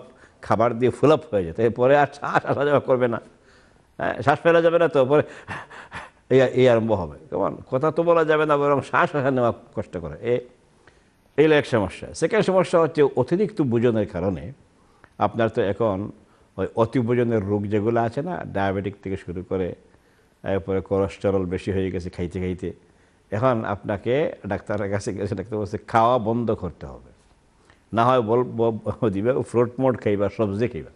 খাবার দিয়ে আপ হয়ে যেত এরপরে আর শ্বাস আসা যাওয়া করবে না হ্যাঁ শ্বাস ফেলা যাবে না তো পরে এই আরম্ভ হবে কেমন কথা তো বলা যাবে না বরং শ্বাস নেওয়া কষ্ট করে এ এইলে এক সমস্যা সেকেন্ড সমস্যা হচ্ছে অতিরিক্ত বুজনের কারণে আপনার তো এখন ওই অতিভোজনের রোগ যেগুলো আছে না ডায়াবেটিক থেকে শুরু করে এরপরে কোলেস্টেরল বেশি হয়ে গেছে খাইতে খাইতে এখন আপনাকে ডাক্তারের কাছে গেছে ডাক্তার বলছে খাওয়া বন্ধ করতে হবে না হয় বল দিবে ফ্রুট মোট খাইবা সবজি খাইবা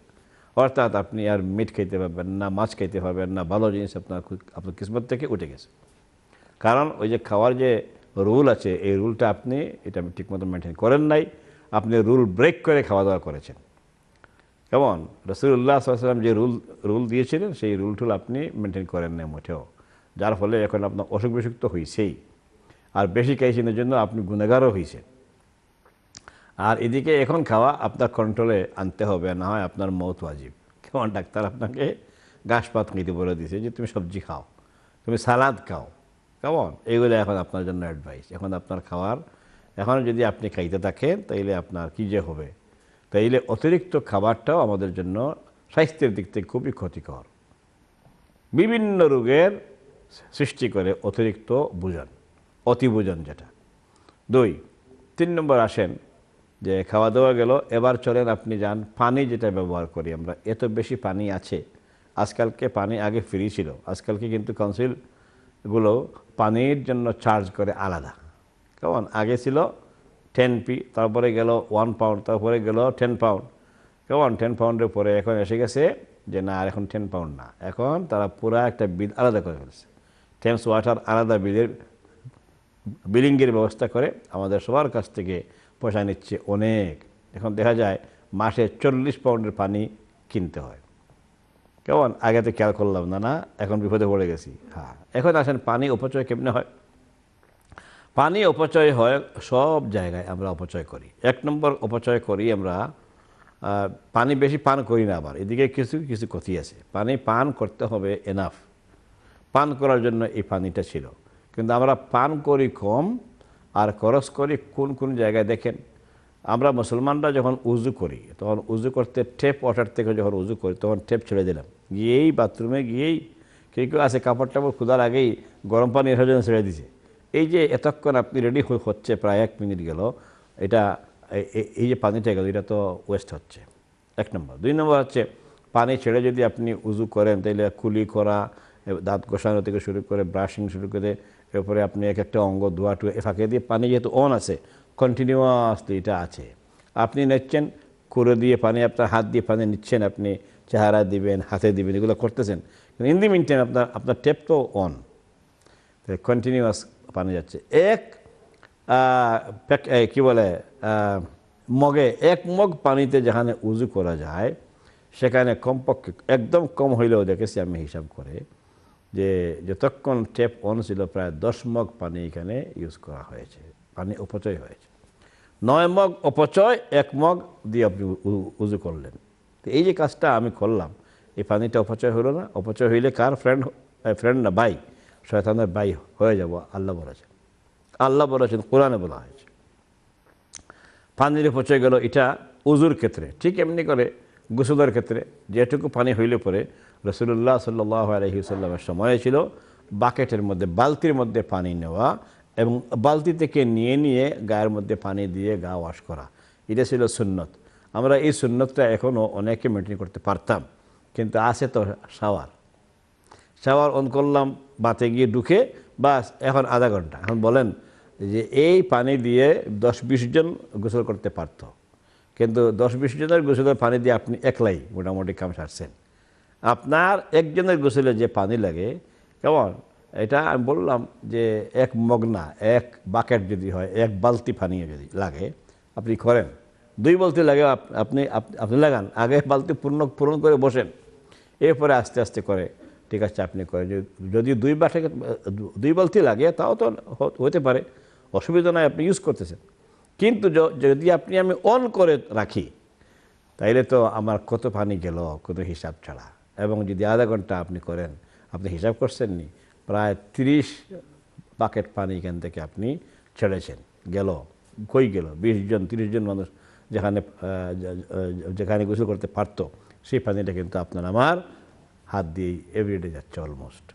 অর্থাৎ আপনি আর মিট খাইতে পারবেন না মাছ খাইতে পারবেন না ভালো জিনিস আপনার আপনার কিসমত থেকে উঠে গেছে কারণ ওই যে খাওয়ার যে রুল আছে এই রুলটা আপনি এটা ঠিকমতো মেনটেন করেন নাই আপনি রুল ব্রেক করে খাওয়া দাওয়া করেছেন কেমন রসুল্লাহ সাল্লাম যে রুল রুল দিয়েছিলেন সেই রুল টুল আপনি মেনটেন করেন না মোটেও যার ফলে এখন আপনার অসুখ বিসুখ তো হয়েছেই আর বেশি খাইছেনের জন্য আপনি গুণাগারও হয়েছেন আর এদিকে এখন খাওয়া আপনার কন্ট্রোলে আনতে হবে না হয় আপনার মত ওয়াজিব কেমন ডাক্তার আপনাকে ঘাসপাত খেতে বলে দিয়েছে যে তুমি সবজি খাও তুমি সালাদ খাও কেমন এইগুলো এখন আপনার জন্য অ্যাডভাইস এখন আপনার খাওয়ার এখন যদি আপনি খাইতে থাকেন তাইলে আপনার কী যে হবে তাইলে অতিরিক্ত খাবারটাও আমাদের জন্য স্বাস্থ্যের দিক থেকে খুবই ক্ষতিকর বিভিন্ন রোগের সৃষ্টি করে অতিরিক্ত ভোজন অতিভোজন যেটা দুই তিন নম্বর আসেন যে খাওয়া দাওয়া গেল এবার চলেন আপনি যান পানি যেটা ব্যবহার করি আমরা এত বেশি পানি আছে আজকালকে পানি আগে ফ্রি ছিল আজকালকে কিন্তু কাউন্সিলগুলো পানির জন্য চার্জ করে আলাদা কেমন আগে ছিল টেন পি তারপরে গেল ওয়ান পাউন্ড তারপরে গেল টেন পাউন্ড কেমন টেন পাউন্ডের পরে এখন এসে গেছে যে না এখন টেন পাউন্ড না এখন তারা পুরা একটা বিল আলাদা করে ফেলছে টেমস ওয়াটার আলাদা বিলের বিলিংয়ের ব্যবস্থা করে আমাদের সবার কাছ থেকে পয়সা নিচ্ছে অনেক এখন দেখা যায় মাসে চল্লিশ পাউন্ডের পানি কিনতে হয় কেমন আগে তো খেয়াল করলাম না না এখন বিপদে পড়ে গেছি হ্যাঁ এখন আসেন পানি অপচয় কেমনে হয় পানি অপচয় হয় সব জায়গায় আমরা অপচয় করি এক নম্বর অপচয় করি আমরা পানি বেশি পান করি না আবার এদিকে কিছু কিছু ক্ষতি আছে পানি পান করতে হবে এনাফ পান করার জন্য এই পানিটা ছিল কিন্তু আমরা পান করি কম আর খরচ করি কোন কোন জায়গায় দেখেন আমরা মুসলমানরা যখন উজু করি তখন উজু করতে টেপ ওয়াটার থেকে যখন উজু করি তখন টেপ ছেড়ে দিলাম গিয়েই বাথরুমে গিয়েই কেউ কেউ আছে কাপড় টাপড় খোদার আগেই গরম পানি এসে জন্য ছেড়ে দিছে এই যে এতক্ষণ আপনি রেডি হচ্ছে প্রায় এক মিনিট গেল এটা এই যে পানিটা গেল এটা তো ওয়েস্ট হচ্ছে এক নম্বর দুই নম্বর হচ্ছে পানি ছেড়ে যদি আপনি উজু করেন তাহলে কুলি করা দাঁত ঘষানো থেকে শুরু করে ব্রাশিং শুরু করে এরপরে আপনি এক একটা অঙ্গ ধোয়া টুয়ে ফাঁকে দিয়ে পানি যেহেতু অন আছে কন্টিনিউয়াসলি এটা আছে আপনি নিচ্ছেন কুড়ো দিয়ে পানি আপনার হাত দিয়ে পানি নিচ্ছেন আপনি চেহারা দিবেন হাতে দিবেন এগুলো করতেছেন কিন্তু ইন দি মিন আপনার আপনার টেপ তো অন কন্টিনিউয়াস পানি যাচ্ছে এক কি বলে মগে এক মগ পানিতে যেখানে উজু করা যায় সেখানে কমপক্ষে একদম কম হইলেও দেখেছি আমি হিসাব করে যে যতক্ষণ টেপ অন ছিল প্রায় দশ মগ পানি এখানে ইউজ করা হয়েছে পানি অপচয় হয়েছে নয় মগ অপচয় এক মগ দিয়ে আপনি উজু করলেন তো এই যে কাজটা আমি করলাম এই পানিটা অপচয় হলো না অপচয় হইলে কার ফ্রেন্ড ফ্রেন্ড না বাইক শয়তানের ব্যয় হয়ে যাব আল্লাহ বলেছেন আল্লাহ বলেছেন কোরআনে বলা হয়েছে পানির পচে গেল এটা উজুর ক্ষেত্রে ঠিক এমনি করে গুসুদের ক্ষেত্রে যেটুকু পানি হইলে পরে রসুল্লাহ সাল্লাহ আলহিউসাল্লামের সময় ছিল বাকেটের মধ্যে বালতির মধ্যে পানি নেওয়া এবং বালতি থেকে নিয়ে নিয়ে গায়ের মধ্যে পানি দিয়ে গা ওয়াশ করা এটা ছিল সুন্নত আমরা এই সুন্নতটা এখনও অনেকে মেনটেন করতে পারতাম কিন্তু আছে তো সাওয়ার শাওয়ার অন করলাম বাতে গিয়ে ঢুকে বাস এখন আধা ঘন্টা এখন বলেন যে এই পানি দিয়ে দশ বিশ জন গোসল করতে পারত কিন্তু দশ বিশ জনের গোসলের পানি দিয়ে আপনি একলাই মোটামুটি কাম সারছেন আপনার একজনের গোসলে যে পানি লাগে কেমন এটা আমি বললাম যে এক মগনা এক বাকেট যদি হয় এক বালতি পানি যদি লাগে আপনি করেন দুই বালতি লাগে আপনি আপনি লাগান আগে বালতি পূর্ণ পূরণ করে বসেন এরপরে আস্তে আস্তে করে ঠিক আছে আপনি করেন যদি দুই বাটাকে দুই বালতি লাগে তাও তো হতে পারে অসুবিধা নয় আপনি ইউজ করতেছেন কিন্তু যদি আপনি আমি অন করে রাখি তাইলে তো আমার কত পানি গেল কত হিসাব ছাড়া এবং যদি আধা ঘন্টা আপনি করেন আপনি হিসাব করছেন নি প্রায় ৩০ বাকেট পানি এখান থেকে আপনি ছেড়েছেন গেল কই গেল বিশ জন তিরিশ জন মানুষ যেখানে যেখানে গোসল করতে পারতো সেই পানিটা কিন্তু আপনার আমার হাত দিয়েই এভরিডে যাচ্ছে অলমোস্ট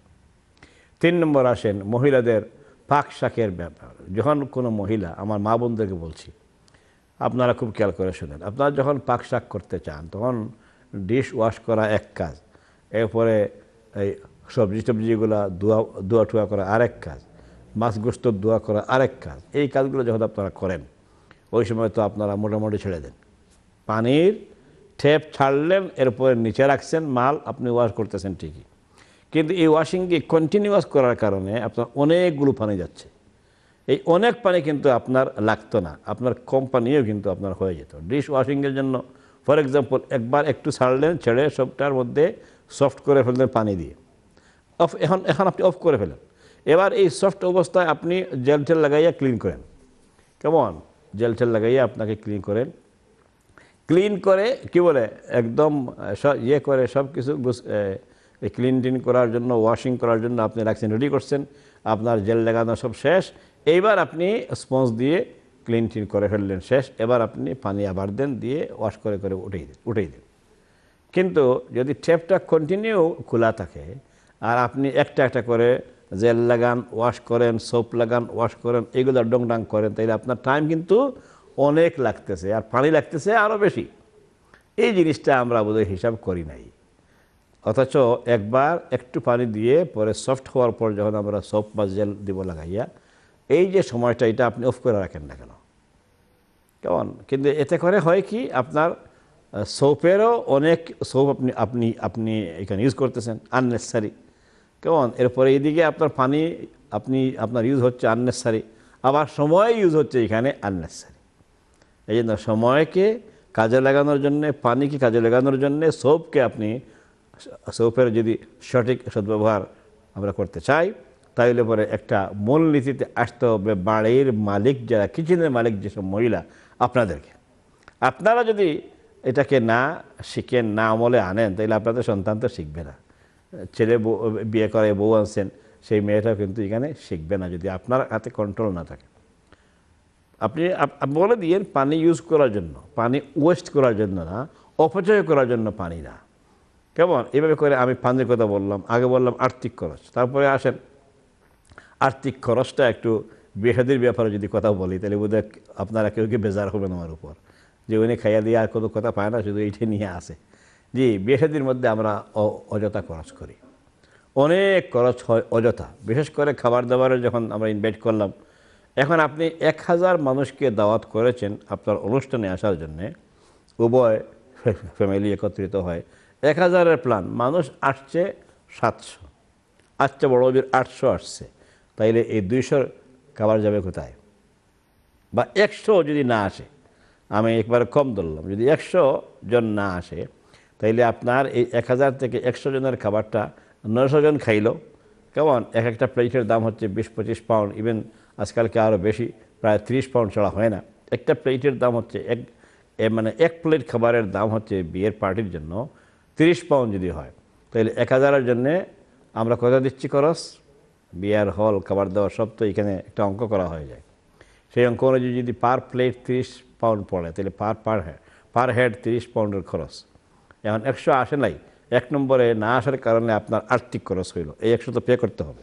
তিন নম্বর আসেন মহিলাদের পাক শাকের ব্যাপার যখন কোনো মহিলা আমার মা বোনদেরকে বলছি আপনারা খুব খেয়াল করে শুনেন আপনারা যখন পাক শাক করতে চান তখন ডিশ ওয়াশ করা এক কাজ এরপরে এই সবজি টবজিগুলো ধোয়া দোয়া ঠুয়া করা আরেক কাজ মাছ গোস্ত ধোয়া করা আরেক কাজ এই কাজগুলো যখন আপনারা করেন ওই সময় তো আপনারা মোটামুটি ছেড়ে দেন পানির ঠেপ ছাড়লেন এরপরে নিচে রাখছেন মাল আপনি ওয়াশ করতেছেন ঠিকই কিন্তু এই ওয়াশিংকে কন্টিনিউয়াস করার কারণে আপনার অনেকগুলো পানি যাচ্ছে এই অনেক পানি কিন্তু আপনার লাগতো না আপনার কম পানিও কিন্তু আপনার হয়ে যেত ডিশ ওয়াশিংয়ের জন্য ফর এক্সাম্পল একবার একটু ছাড়লেন ছেড়ে সবটার মধ্যে সফট করে ফেললেন পানি দিয়ে অফ এখন এখন আপনি অফ করে ফেলেন এবার এই সফট অবস্থায় আপনি জেল ঠেল লাগাইয়া ক্লিন করেন কেমন জেল ঠেল লাগাইয়া আপনাকে ক্লিন করেন ক্লিন করে কি বলে একদম ইয়ে করে সব কিছু ক্লিন টিন করার জন্য ওয়াশিং করার জন্য আপনি রাখছেন রেডি করছেন আপনার জেল লাগানো সব শেষ এইবার আপনি স্পঞ্জ দিয়ে ক্লিন টিন করে ফেললেন শেষ এবার আপনি পানি আবার দেন দিয়ে ওয়াশ করে করে উঠেই দিন উঠেই দিন কিন্তু যদি ট্যাপটা কন্টিনিউ খোলা থাকে আর আপনি একটা একটা করে জেল লাগান ওয়াশ করেন সোপ লাগান ওয়াশ করেন এগুলো ডাং করেন তাইলে আপনার টাইম কিন্তু অনেক লাগতেছে আর পানি লাগতেছে আরও বেশি এই জিনিসটা আমরা বোধহয় হিসাব করি নাই অথচ একবার একটু পানি দিয়ে পরে সফট হওয়ার পর যখন আমরা সফট বা জেল দিব লাগাইয়া এই যে সময়টা এটা আপনি অফ করে রাখেন না কেন কেমন কিন্তু এতে করে হয় কি আপনার সোপেরও অনেক সোপ আপনি আপনি আপনি এখানে ইউজ করতেছেন আননেসারি কেমন এরপরে এইদিকে আপনার পানি আপনি আপনার ইউজ হচ্ছে আননেসারি আবার সময় ইউজ হচ্ছে এখানে আননেসারি এই জন্য সময়কে কাজে লাগানোর জন্যে পানিকে কাজে লাগানোর জন্যে সোপকে আপনি সোপের যদি সঠিক সদ্ব্যবহার আমরা করতে চাই তাইলে পরে একটা মূলনীতিতে আসতে হবে বাড়ির মালিক যারা কিচেনের মালিক যেসব মহিলা আপনাদেরকে আপনারা যদি এটাকে না শিখেন না আমলে আনেন তাহলে আপনাদের সন্তান তো শিখবে না ছেলে বিয়ে করে বউ আনছেন সেই মেয়েটাও কিন্তু এখানে শিখবে না যদি আপনার হাতে কন্ট্রোল না থাকে আপনি বলে দিয়ে পানি ইউজ করার জন্য পানি ওয়েস্ট করার জন্য না অপচয় করার জন্য পানি না কেমন এভাবে করে আমি পানির কথা বললাম আগে বললাম আর্থিক খরচ তারপরে আসেন আর্থিক খরচটা একটু বেহাদির ব্যাপারে যদি কথা বলি তাহলে বোধহয় আপনারা কেউ কেউ বেজার হবেন আমার উপর যে উনি খাইয়া দিয়ে আর কোনো কথা পায় না শুধু এইটা নিয়ে আসে জি বেহাদির মধ্যে আমরা অযথা খরচ করি অনেক খরচ হয় অযথা বিশেষ করে খাবার দাবারে যখন আমরা ইনভাইট করলাম এখন আপনি এক হাজার মানুষকে দাওয়াত করেছেন আপনার অনুষ্ঠানে আসার জন্যে উভয় ফ্যামিলি একত্রিত হয় এক হাজারের প্ল্যান মানুষ আসছে সাতশো আসছে আচ্ছা, বড় জোর আটশো আসছে তাইলে এই দুইশোর খাবার যাবে কোথায় বা একশো যদি না আসে আমি একবার কম ধরলাম যদি একশো জন না আসে তাইলে আপনার এই এক হাজার থেকে একশো জনের খাবারটা নশো জন খাইল কেমন এক একটা প্লেটের দাম হচ্ছে বিশ পঁচিশ পাউন্ড ইভেন আজকালকে আরও বেশি প্রায় ত্রিশ পাউন্ড ছাড়া হয় না একটা প্লেটের দাম হচ্ছে এক মানে এক প্লেট খাবারের দাম হচ্ছে বিয়ের পার্টির জন্য তিরিশ পাউন্ড যদি হয় তাহলে এক হাজারের জন্যে আমরা কত দিচ্ছি খরচ বিয়ার হল খাবার দাবার সব তো এখানে একটা অঙ্ক করা হয়ে যায় সেই অঙ্ক অনুযায়ী যদি পার প্লেট তিরিশ পাউন্ড পড়ে তাহলে পার পার হেড হ্যাঁ, পার হেড তিরিশ পাউন্ডের খরচ এখন একশো আসে নাই এক নম্বরে না আসার কারণে আপনার আর্থিক খরচ হইল এই একশো তো পে করতে হবে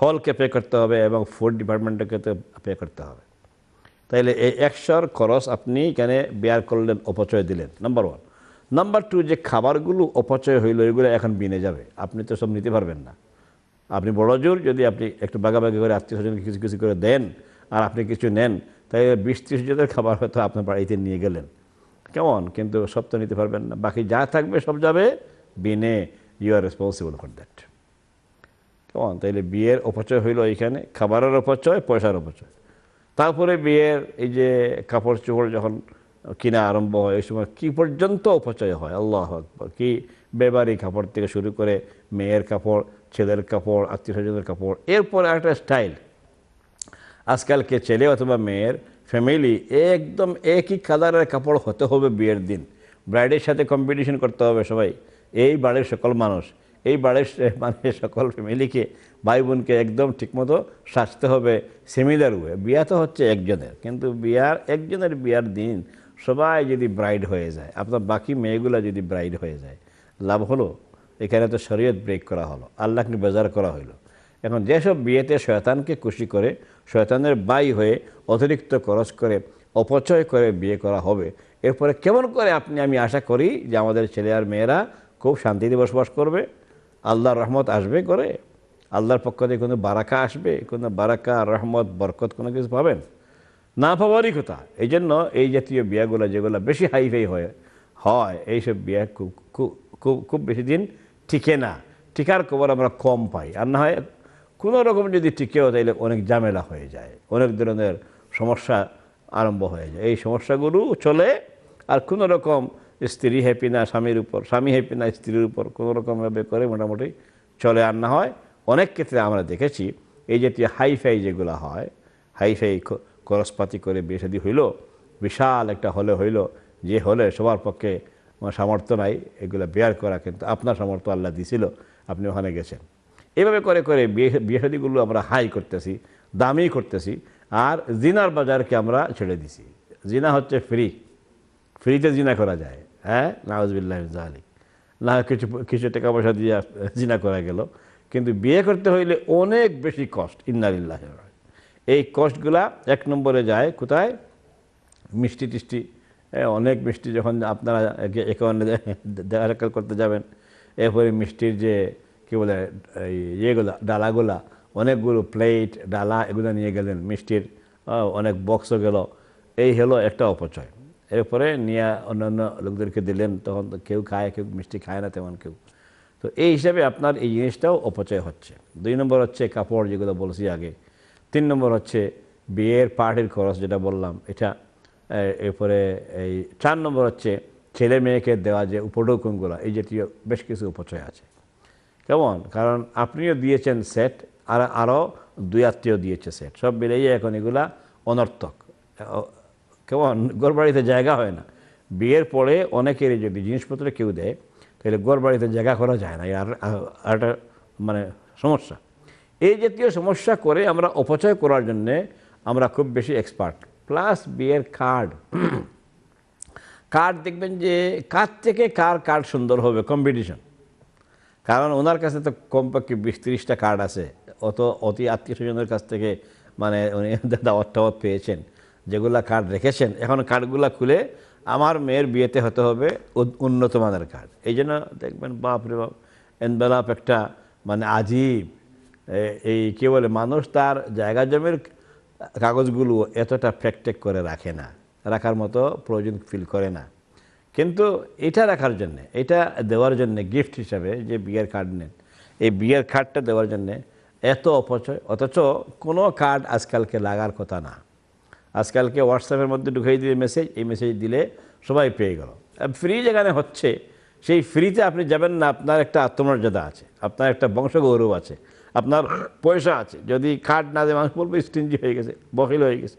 হলকে পে করতে হবে এবং ফুড ডিপার্টমেন্টকে তো পে করতে হবে তাইলে এই একশোর খরচ আপনি এখানে বেয়ার করলেন অপচয় দিলেন নাম্বার ওয়ান নাম্বার টু যে খাবারগুলো অপচয় হইল এগুলো এখন বিনে যাবে আপনি তো সব নিতে পারবেন না আপনি বড় জোর যদি আপনি একটু বাগাবাগি করে আত্মীয় স্বজনকে কিছু কিছু করে দেন আর আপনি কিছু নেন তাই বিশ ত্রিশ জনের খাবার হয়তো আপনার বাড়িতে নিয়ে গেলেন কেমন কিন্তু সব তো নিতে পারবেন না বাকি যা থাকবে সব যাবে বিনে you are responsible for that কমান তাইলে বিয়ের অপচয় হইল এইখানে খাবারের অপচয় পয়সার অপচয় তারপরে বিয়ের এই যে কাপড় চোপড় যখন কিনা আরম্ভ হয় ওই সময় কী পর্যন্ত অপচয় হয় আল্লাহ আকবর কি বেবারি কাপড় থেকে শুরু করে মেয়ের কাপড় ছেলের কাপড় আত্মীয় স্বজনের কাপড় এরপর একটা স্টাইল আজকালকে ছেলে অথবা মেয়ের ফ্যামিলি একদম একই কালারের কাপড় হতে হবে বিয়ের দিন ব্রাইডের সাথে কম্পিটিশন করতে হবে সবাই এই বাড়ির সকল মানুষ এই বাড়ির মানে সকল ফ্যামিলিকে ভাই বোনকে একদম ঠিকমতো সাজতে হবে সেমিলার ওয়ে বিয়া তো হচ্ছে একজনের কিন্তু বিয়ার একজনের বিয়ার দিন সবাই যদি ব্রাইড হয়ে যায় আপনার বাকি মেয়েগুলো যদি ব্রাইড হয়ে যায় লাভ হলো এখানে তো শরীয়ত ব্রেক করা হলো আল্লাহকে বেজার করা হইলো এখন যেসব বিয়েতে শয়তানকে খুশি করে শয়তানের বাই হয়ে অতিরিক্ত খরচ করে অপচয় করে বিয়ে করা হবে এরপরে কেমন করে আপনি আমি আশা করি যে আমাদের ছেলে আর মেয়েরা খুব শান্তিতে বসবাস করবে আল্লাহর রহমত আসবে করে আল্লাহর পক্ষ থেকে কোনো বারাকা আসবে কোনো বারাকা রহমত বরকত কোনো কিছু পাবেন না পাওয়ারই কথা এই জন্য এই জাতীয় বিয়াগুলো যেগুলো বেশি হাইফাই হয় হয় এইসব বিয়া খুব খুব খুব বেশি দিন টিকে না টিকার খবর আমরা কম পাই আর না হয় কোনো রকম যদি টিকেও তাইলে অনেক ঝামেলা হয়ে যায় অনেক ধরনের সমস্যা আরম্ভ হয়ে যায় এই সমস্যাগুলো চলে আর কোনো রকম স্ত্রী হ্যাপি না স্বামীর উপর স্বামী হ্যাপি না স্ত্রীর উপর কোনো রকমভাবে করে মোটামুটি চলে আর না হয় অনেক ক্ষেত্রে আমরা দেখেছি এই জাতীয় হাইফাই যেগুলো হয় হাইফাই খরচপাতি করে বেসাদি হইল বিশাল একটা হলে হইল যে হলে সবার পক্ষে সামর্থ্য নাই এগুলো বিয়ার করা কিন্তু আপনার সামর্থ্য আল্লাহ দিছিল আপনি ওখানে গেছেন এভাবে করে করে বিয়ে বিয়েসাদিগুলো আমরা হাই করতেছি দামি করতেছি আর জিনার বাজারকে আমরা ছেড়ে দিছি জিনা হচ্ছে ফ্রি ফ্রিতে জিনা করা যায় হ্যাঁ নওয়াজবিল্লাহ আলী না কিছু কিছু টাকা পয়সা দিয়ে জিনা করা গেল কিন্তু বিয়ে করতে হইলে অনেক বেশি কষ্ট ইন্নালিল্লাহ এই কষ্টগুলা এক নম্বরে যায় কোথায় মিষ্টি টিষ্টি অনেক মিষ্টি যখন আপনারা একে দেখা করতে যাবেন এরপরে মিষ্টির যে কী বলে ইয়েগুলা ডালাগুলা অনেকগুলো প্লেট ডালা এগুলো নিয়ে গেলেন মিষ্টির অনেক বক্সও গেল এই হলো একটা অপচয় এরপরে নিয়ে অন্যান্য লোকদেরকে দিলেন তখন কেউ খায় কেউ মিষ্টি খায় না তেমন কেউ তো এই হিসাবে আপনার এই জিনিসটাও অপচয় হচ্ছে দুই নম্বর হচ্ছে কাপড় যেগুলো বলছি আগে তিন নম্বর হচ্ছে বিয়ের পার্টির খরচ যেটা বললাম এটা এরপরে এই চার নম্বর হচ্ছে ছেলে মেয়েকে দেওয়া যে উপঢৌকনগুলো এই জাতীয় বেশ কিছু উপচয় আছে কেমন কারণ আপনিও দিয়েছেন সেট আর আরও দুই আত্মীয় দিয়েছে সেট সব মিলেই এখন এগুলা অনর্থক কেমন গোর বাড়িতে জায়গা হয় না বিয়ের পরে অনেকেরই যদি জিনিসপত্র কেউ দেয় তাহলে গোর বাড়িতে জায়গা করা যায় না আর একটা মানে সমস্যা এই জাতীয় সমস্যা করে আমরা অপচয় করার জন্যে আমরা খুব বেশি এক্সপার্ট প্লাস বিয়ের কার্ড কার্ড দেখবেন যে কার থেকে কার কার্ড সুন্দর হবে কম্পিটিশন কারণ ওনার কাছে তো কমপক্ষে বিশ তিরিশটা কার্ড আছে অত অতি আত্মীয় স্বজনের কাছ থেকে মানে উনি [LAUGHS] দাওয়াত পেয়েছেন যেগুলা কার্ড রেখেছেন এখন কার্ডগুলা খুলে আমার মেয়ের বিয়েতে হতে হবে উন্নত মানের কার্ড এই জন্য দেখবেন বাপ রে বাপ এনবেলাপ একটা মানে আজীব এই কী বলে মানুষ তার জায়গা জমির কাগজগুলো এতটা ফ্যাকটেক করে রাখে না রাখার মতো প্রয়োজন ফিল করে না কিন্তু এটা রাখার জন্যে এটা দেওয়ার জন্যে গিফট হিসাবে যে বিয়ের কার্ড নেন এই বিয়ের কার্ডটা দেওয়ার জন্যে এত অপচয় অথচ কোনো কার্ড আজকালকে লাগার কথা না আজকালকে হোয়াটসঅ্যাপের মধ্যে ঢুকিয়ে দিয়ে মেসেজ এই মেসেজ দিলে সবাই পেয়ে গেল ফ্রি যেখানে হচ্ছে সেই ফ্রিতে আপনি যাবেন না আপনার একটা আত্মমর্যাদা আছে আপনার একটা বংশগৌরব আছে আপনার পয়সা আছে যদি খাট না দেয় মানুষ বলবে স্টিঞ্জি হয়ে গেছে বকিল হয়ে গেছে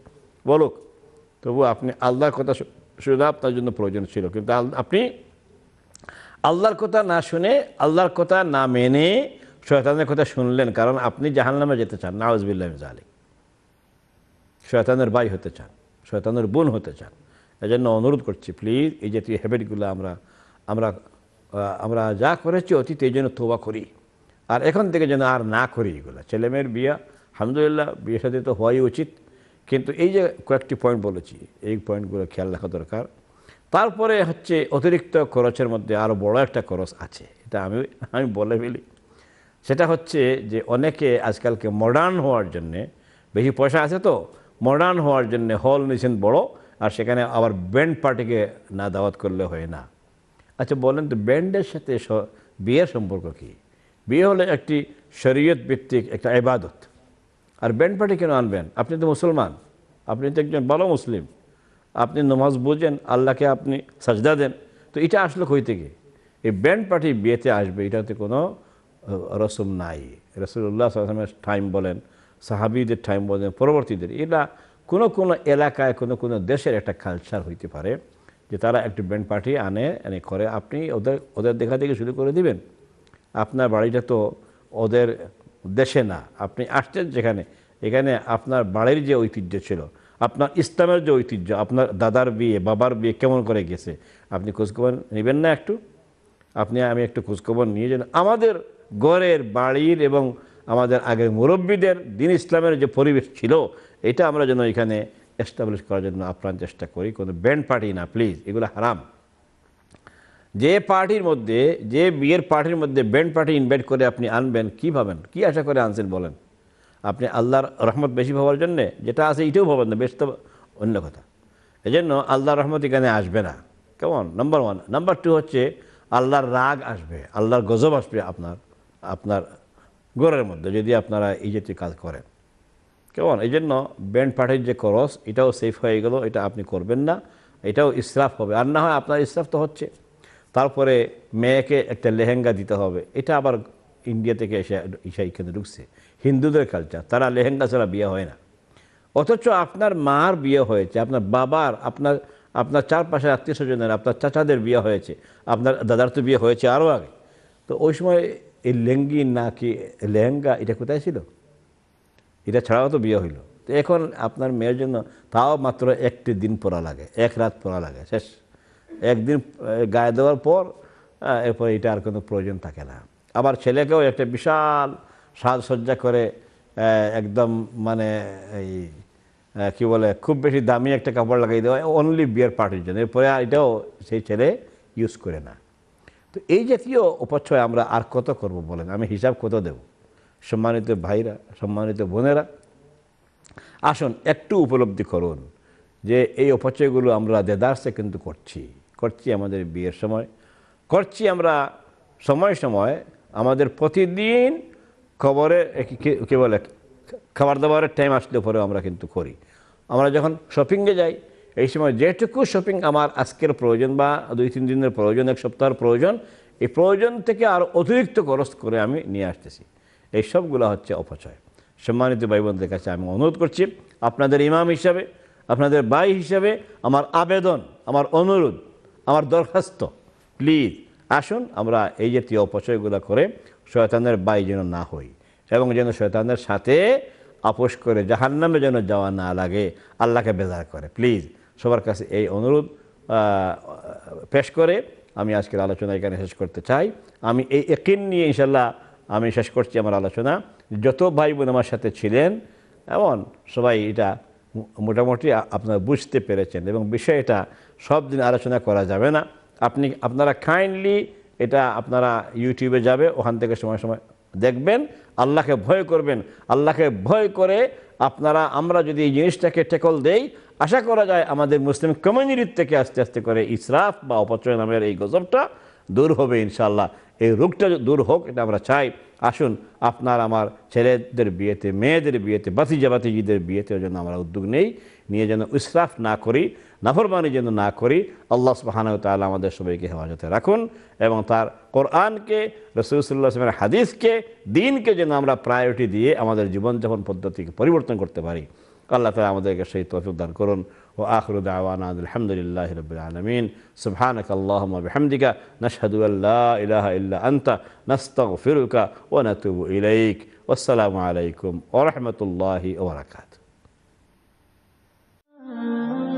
বলুক তবু আপনি আল্লাহর কথা শুধু আপনার জন্য প্রয়োজন ছিল কিন্তু আপনি আল্লাহর কথা না শুনে আল্লাহর কথা না মেনে শয়তানের কথা শুনলেন কারণ আপনি নামে যেতে চান নাওয়াজবিল্লাহ আলী শয়তানের ভাই হতে চান শয়তানের বোন হতে চান এজন্য অনুরোধ করছি প্লিজ এই জাতীয় হ্যাবিটগুলো আমরা আমরা আমরা যা করেছি অতীতে এই জন্য তোবা করি আর এখন থেকে যেন আর না করি এগুলো ছেলেমেয়ের বিয়া আলহামদুলিল্লাহ বিয়ের সাথে তো হওয়াই উচিত কিন্তু এই যে কয়েকটি পয়েন্ট বলেছি এই পয়েন্টগুলো খেয়াল রাখা দরকার তারপরে হচ্ছে অতিরিক্ত খরচের মধ্যে আরও বড় একটা খরচ আছে এটা আমি আমি বলে ফেলি সেটা হচ্ছে যে অনেকে আজকালকে মডার্ন হওয়ার জন্যে বেশি পয়সা আছে তো মডার্ন হওয়ার জন্য হল নিয়েছেন বড় আর সেখানে আবার ব্যান্ড পার্টিকে না দাওয়াত করলে হয় না আচ্ছা বলেন তো ব্যান্ডের সাথে বিয়ের সম্পর্ক কী বিয়ে হলো একটি শরীয়ত ভিত্তিক একটা এবাদত আর ব্যান্ড পার্টি কেন আনবেন আপনি তো মুসলমান আপনি তো একজন ভালো মুসলিম আপনি নমাজ বোঝেন আল্লাহকে আপনি সাজদা দেন তো এটা আসলো কই থেকে এই ব্যান্ড পার্টি বিয়েতে আসবে এটাতে কোনো রসম নাই রসুল্লাহ আসলামের টাইম বলেন সাহাবিদের টাইম বলেন পরবর্তীদের এটা কোনো কোনো এলাকায় কোনো কোনো দেশের একটা কালচার হইতে পারে যে তারা একটি ব্যান্ড পার্টি আনে এনে করে আপনি ওদের ওদের দেখা দেখে শুরু করে দিবেন আপনার বাড়িটা তো ওদের দেশে না আপনি আসছেন যেখানে এখানে আপনার বাড়ির যে ঐতিহ্য ছিল আপনার ইসলামের যে ঐতিহ্য আপনার দাদার বিয়ে বাবার বিয়ে কেমন করে গেছে আপনি খোঁজখবর নেবেন না একটু আপনি আমি একটু খোঁজখবর নিয়ে যান আমাদের গড়ের বাড়ির এবং আমাদের আগের মুরব্বীদের দিন ইসলামের যে পরিবেশ ছিল এটা আমরা যেন এখানে এস্টাবলিশ করার জন্য আপ্রাণ চেষ্টা করি কোনো ব্যান্ড পার্টি না প্লিজ এগুলো হারাম যে পার্টির মধ্যে যে বিয়ের পার্টির মধ্যে ব্যান্ড পার্টি ইনভাইট করে আপনি আনবেন কী ভাবেন কী আশা করে আনছেন বলেন আপনি আল্লাহর রহমত বেশি ভাবার জন্যে যেটা আছে এটাও ভাবেন না বেশ তো অন্য কথা এজন্য আল্লাহর রহমত এখানে আসবে না কেমন নাম্বার ওয়ান নাম্বার টু হচ্ছে আল্লাহর রাগ আসবে আল্লাহর গজব আসবে আপনার আপনার ঘরের মধ্যে যদি আপনারা এই জাতীয় কাজ করেন কেমন এই জন্য ব্যান্ড পার্টির যে খরচ এটাও সেফ হয়ে গেল এটা আপনি করবেন না এটাও ইসরাফ হবে আর না হয় আপনার ইসরাফ তো হচ্ছে তারপরে মেয়েকে একটা লেহেঙ্গা দিতে হবে এটা আবার ইন্ডিয়া থেকে এসে এসে এখানে ঢুকছে হিন্দুদের কালচার তারা লেহেঙ্গা ছাড়া বিয়ে হয় না অথচ আপনার মার বিয়ে হয়েছে আপনার বাবার আপনার আপনার চারপাশের আত্মীয় স্বজনের আপনার চাচাদের বিয়ে হয়েছে আপনার দাদার তো বিয়ে হয়েছে আরও আগে তো ওই সময় এই লেঙ্গি না কি লেহেঙ্গা এটা কোথায় ছিল এটা ছাড়াও তো বিয়ে হইল তো এখন আপনার মেয়ের জন্য তাও মাত্র একটি দিন পড়া লাগে এক রাত পড়া লাগে শেষ একদিন গায়ে দেওয়ার পর এরপরে এটা আর কোনো প্রয়োজন থাকে না আবার ছেলেকেও একটা বিশাল সাজসজ্জা করে একদম মানে এই কি বলে খুব বেশি দামি একটা কাপড় লাগাই দেওয়া অনলি বিয়ের পার্টির জন্য এরপরে এটাও সেই ছেলে ইউজ করে না তো এই জাতীয় অপচয় আমরা আর কত করব বলেন আমি হিসাব কত দেব সম্মানিত ভাইরা সম্মানিত বোনেরা আসুন একটু উপলব্ধি করুন যে এই অপচয়গুলো আমরা দেদার্সে কিন্তু করছি করছি আমাদের বিয়ের সময় করছি আমরা সময় সময় আমাদের প্রতিদিন খবরে কী বলে খাবার দাবারের টাইম আসলে পরেও আমরা কিন্তু করি আমরা যখন শপিংয়ে যাই এই সময় যেটুকু শপিং আমার আজকের প্রয়োজন বা দুই তিন দিনের প্রয়োজন এক সপ্তাহের প্রয়োজন এই প্রয়োজন থেকে আর অতিরিক্ত খরচ করে আমি নিয়ে আসতেছি এই সবগুলো হচ্ছে অপচয় সম্মানিত ভাই বোনদের কাছে আমি অনুরোধ করছি আপনাদের ইমাম হিসাবে আপনাদের ভাই হিসাবে আমার আবেদন আমার অনুরোধ আমার দরখাস্ত প্লিজ আসুন আমরা এই জাতীয় অপচয়গুলো করে শয়তানের বাই যেন না হই এবং যেন শয়তানের সাথে আপোষ করে জাহান্নামে যেন যাওয়া না লাগে আল্লাহকে বেজার করে প্লিজ সবার কাছে এই অনুরোধ পেশ করে আমি আজকের আলোচনা এখানে শেষ করতে চাই আমি এই একিন নিয়ে ইনশাল্লাহ আমি শেষ করছি আমার আলোচনা যত ভাই বোন আমার সাথে ছিলেন এমন সবাই এটা মোটামুটি আপনারা বুঝতে পেরেছেন এবং বিষয়টা সব দিন আলোচনা করা যাবে না আপনি আপনারা কাইন্ডলি এটা আপনারা ইউটিউবে যাবে ওখান থেকে সময় সময় দেখবেন আল্লাহকে ভয় করবেন আল্লাহকে ভয় করে আপনারা আমরা যদি এই জিনিসটাকে টেকল দেই আশা করা যায় আমাদের মুসলিম কমিউনিটির থেকে আস্তে আস্তে করে ইসরাফ বা অপচয় নামের এই গজবটা দূর হবে ইনশাল্লাহ এই রোগটা দূর হোক এটা আমরা চাই আসুন আপনার আমার ছেলেদের বিয়েতে মেয়েদের বিয়েতে বাতিজা বাতিজিদের বিয়েতে যেন আমরা উদ্যোগ নেই নিয়ে যেন ইসরাফ না করি নাফরমানি যেন না করি আল্লাহ সুহান তালা আমাদের সবাইকে হেফাজতে রাখুন এবং তার কোরআনকে রসুলসল্লাহমের হাদিসকে দিনকে যেন আমরা প্রায়োরিটি দিয়ে আমাদের জীবনযাপন পদ্ধতিকে পরিবর্তন করতে পারি الله تعالى مدرك الشيء توفيق دركرون وآخر دعوانا الحمد لله رب العالمين سبحانك اللهم وبحمدك نشهد أن لا إله إلا أنت نستغفرك ونتوب إليك والسلام عليكم ورحمة الله وبركاته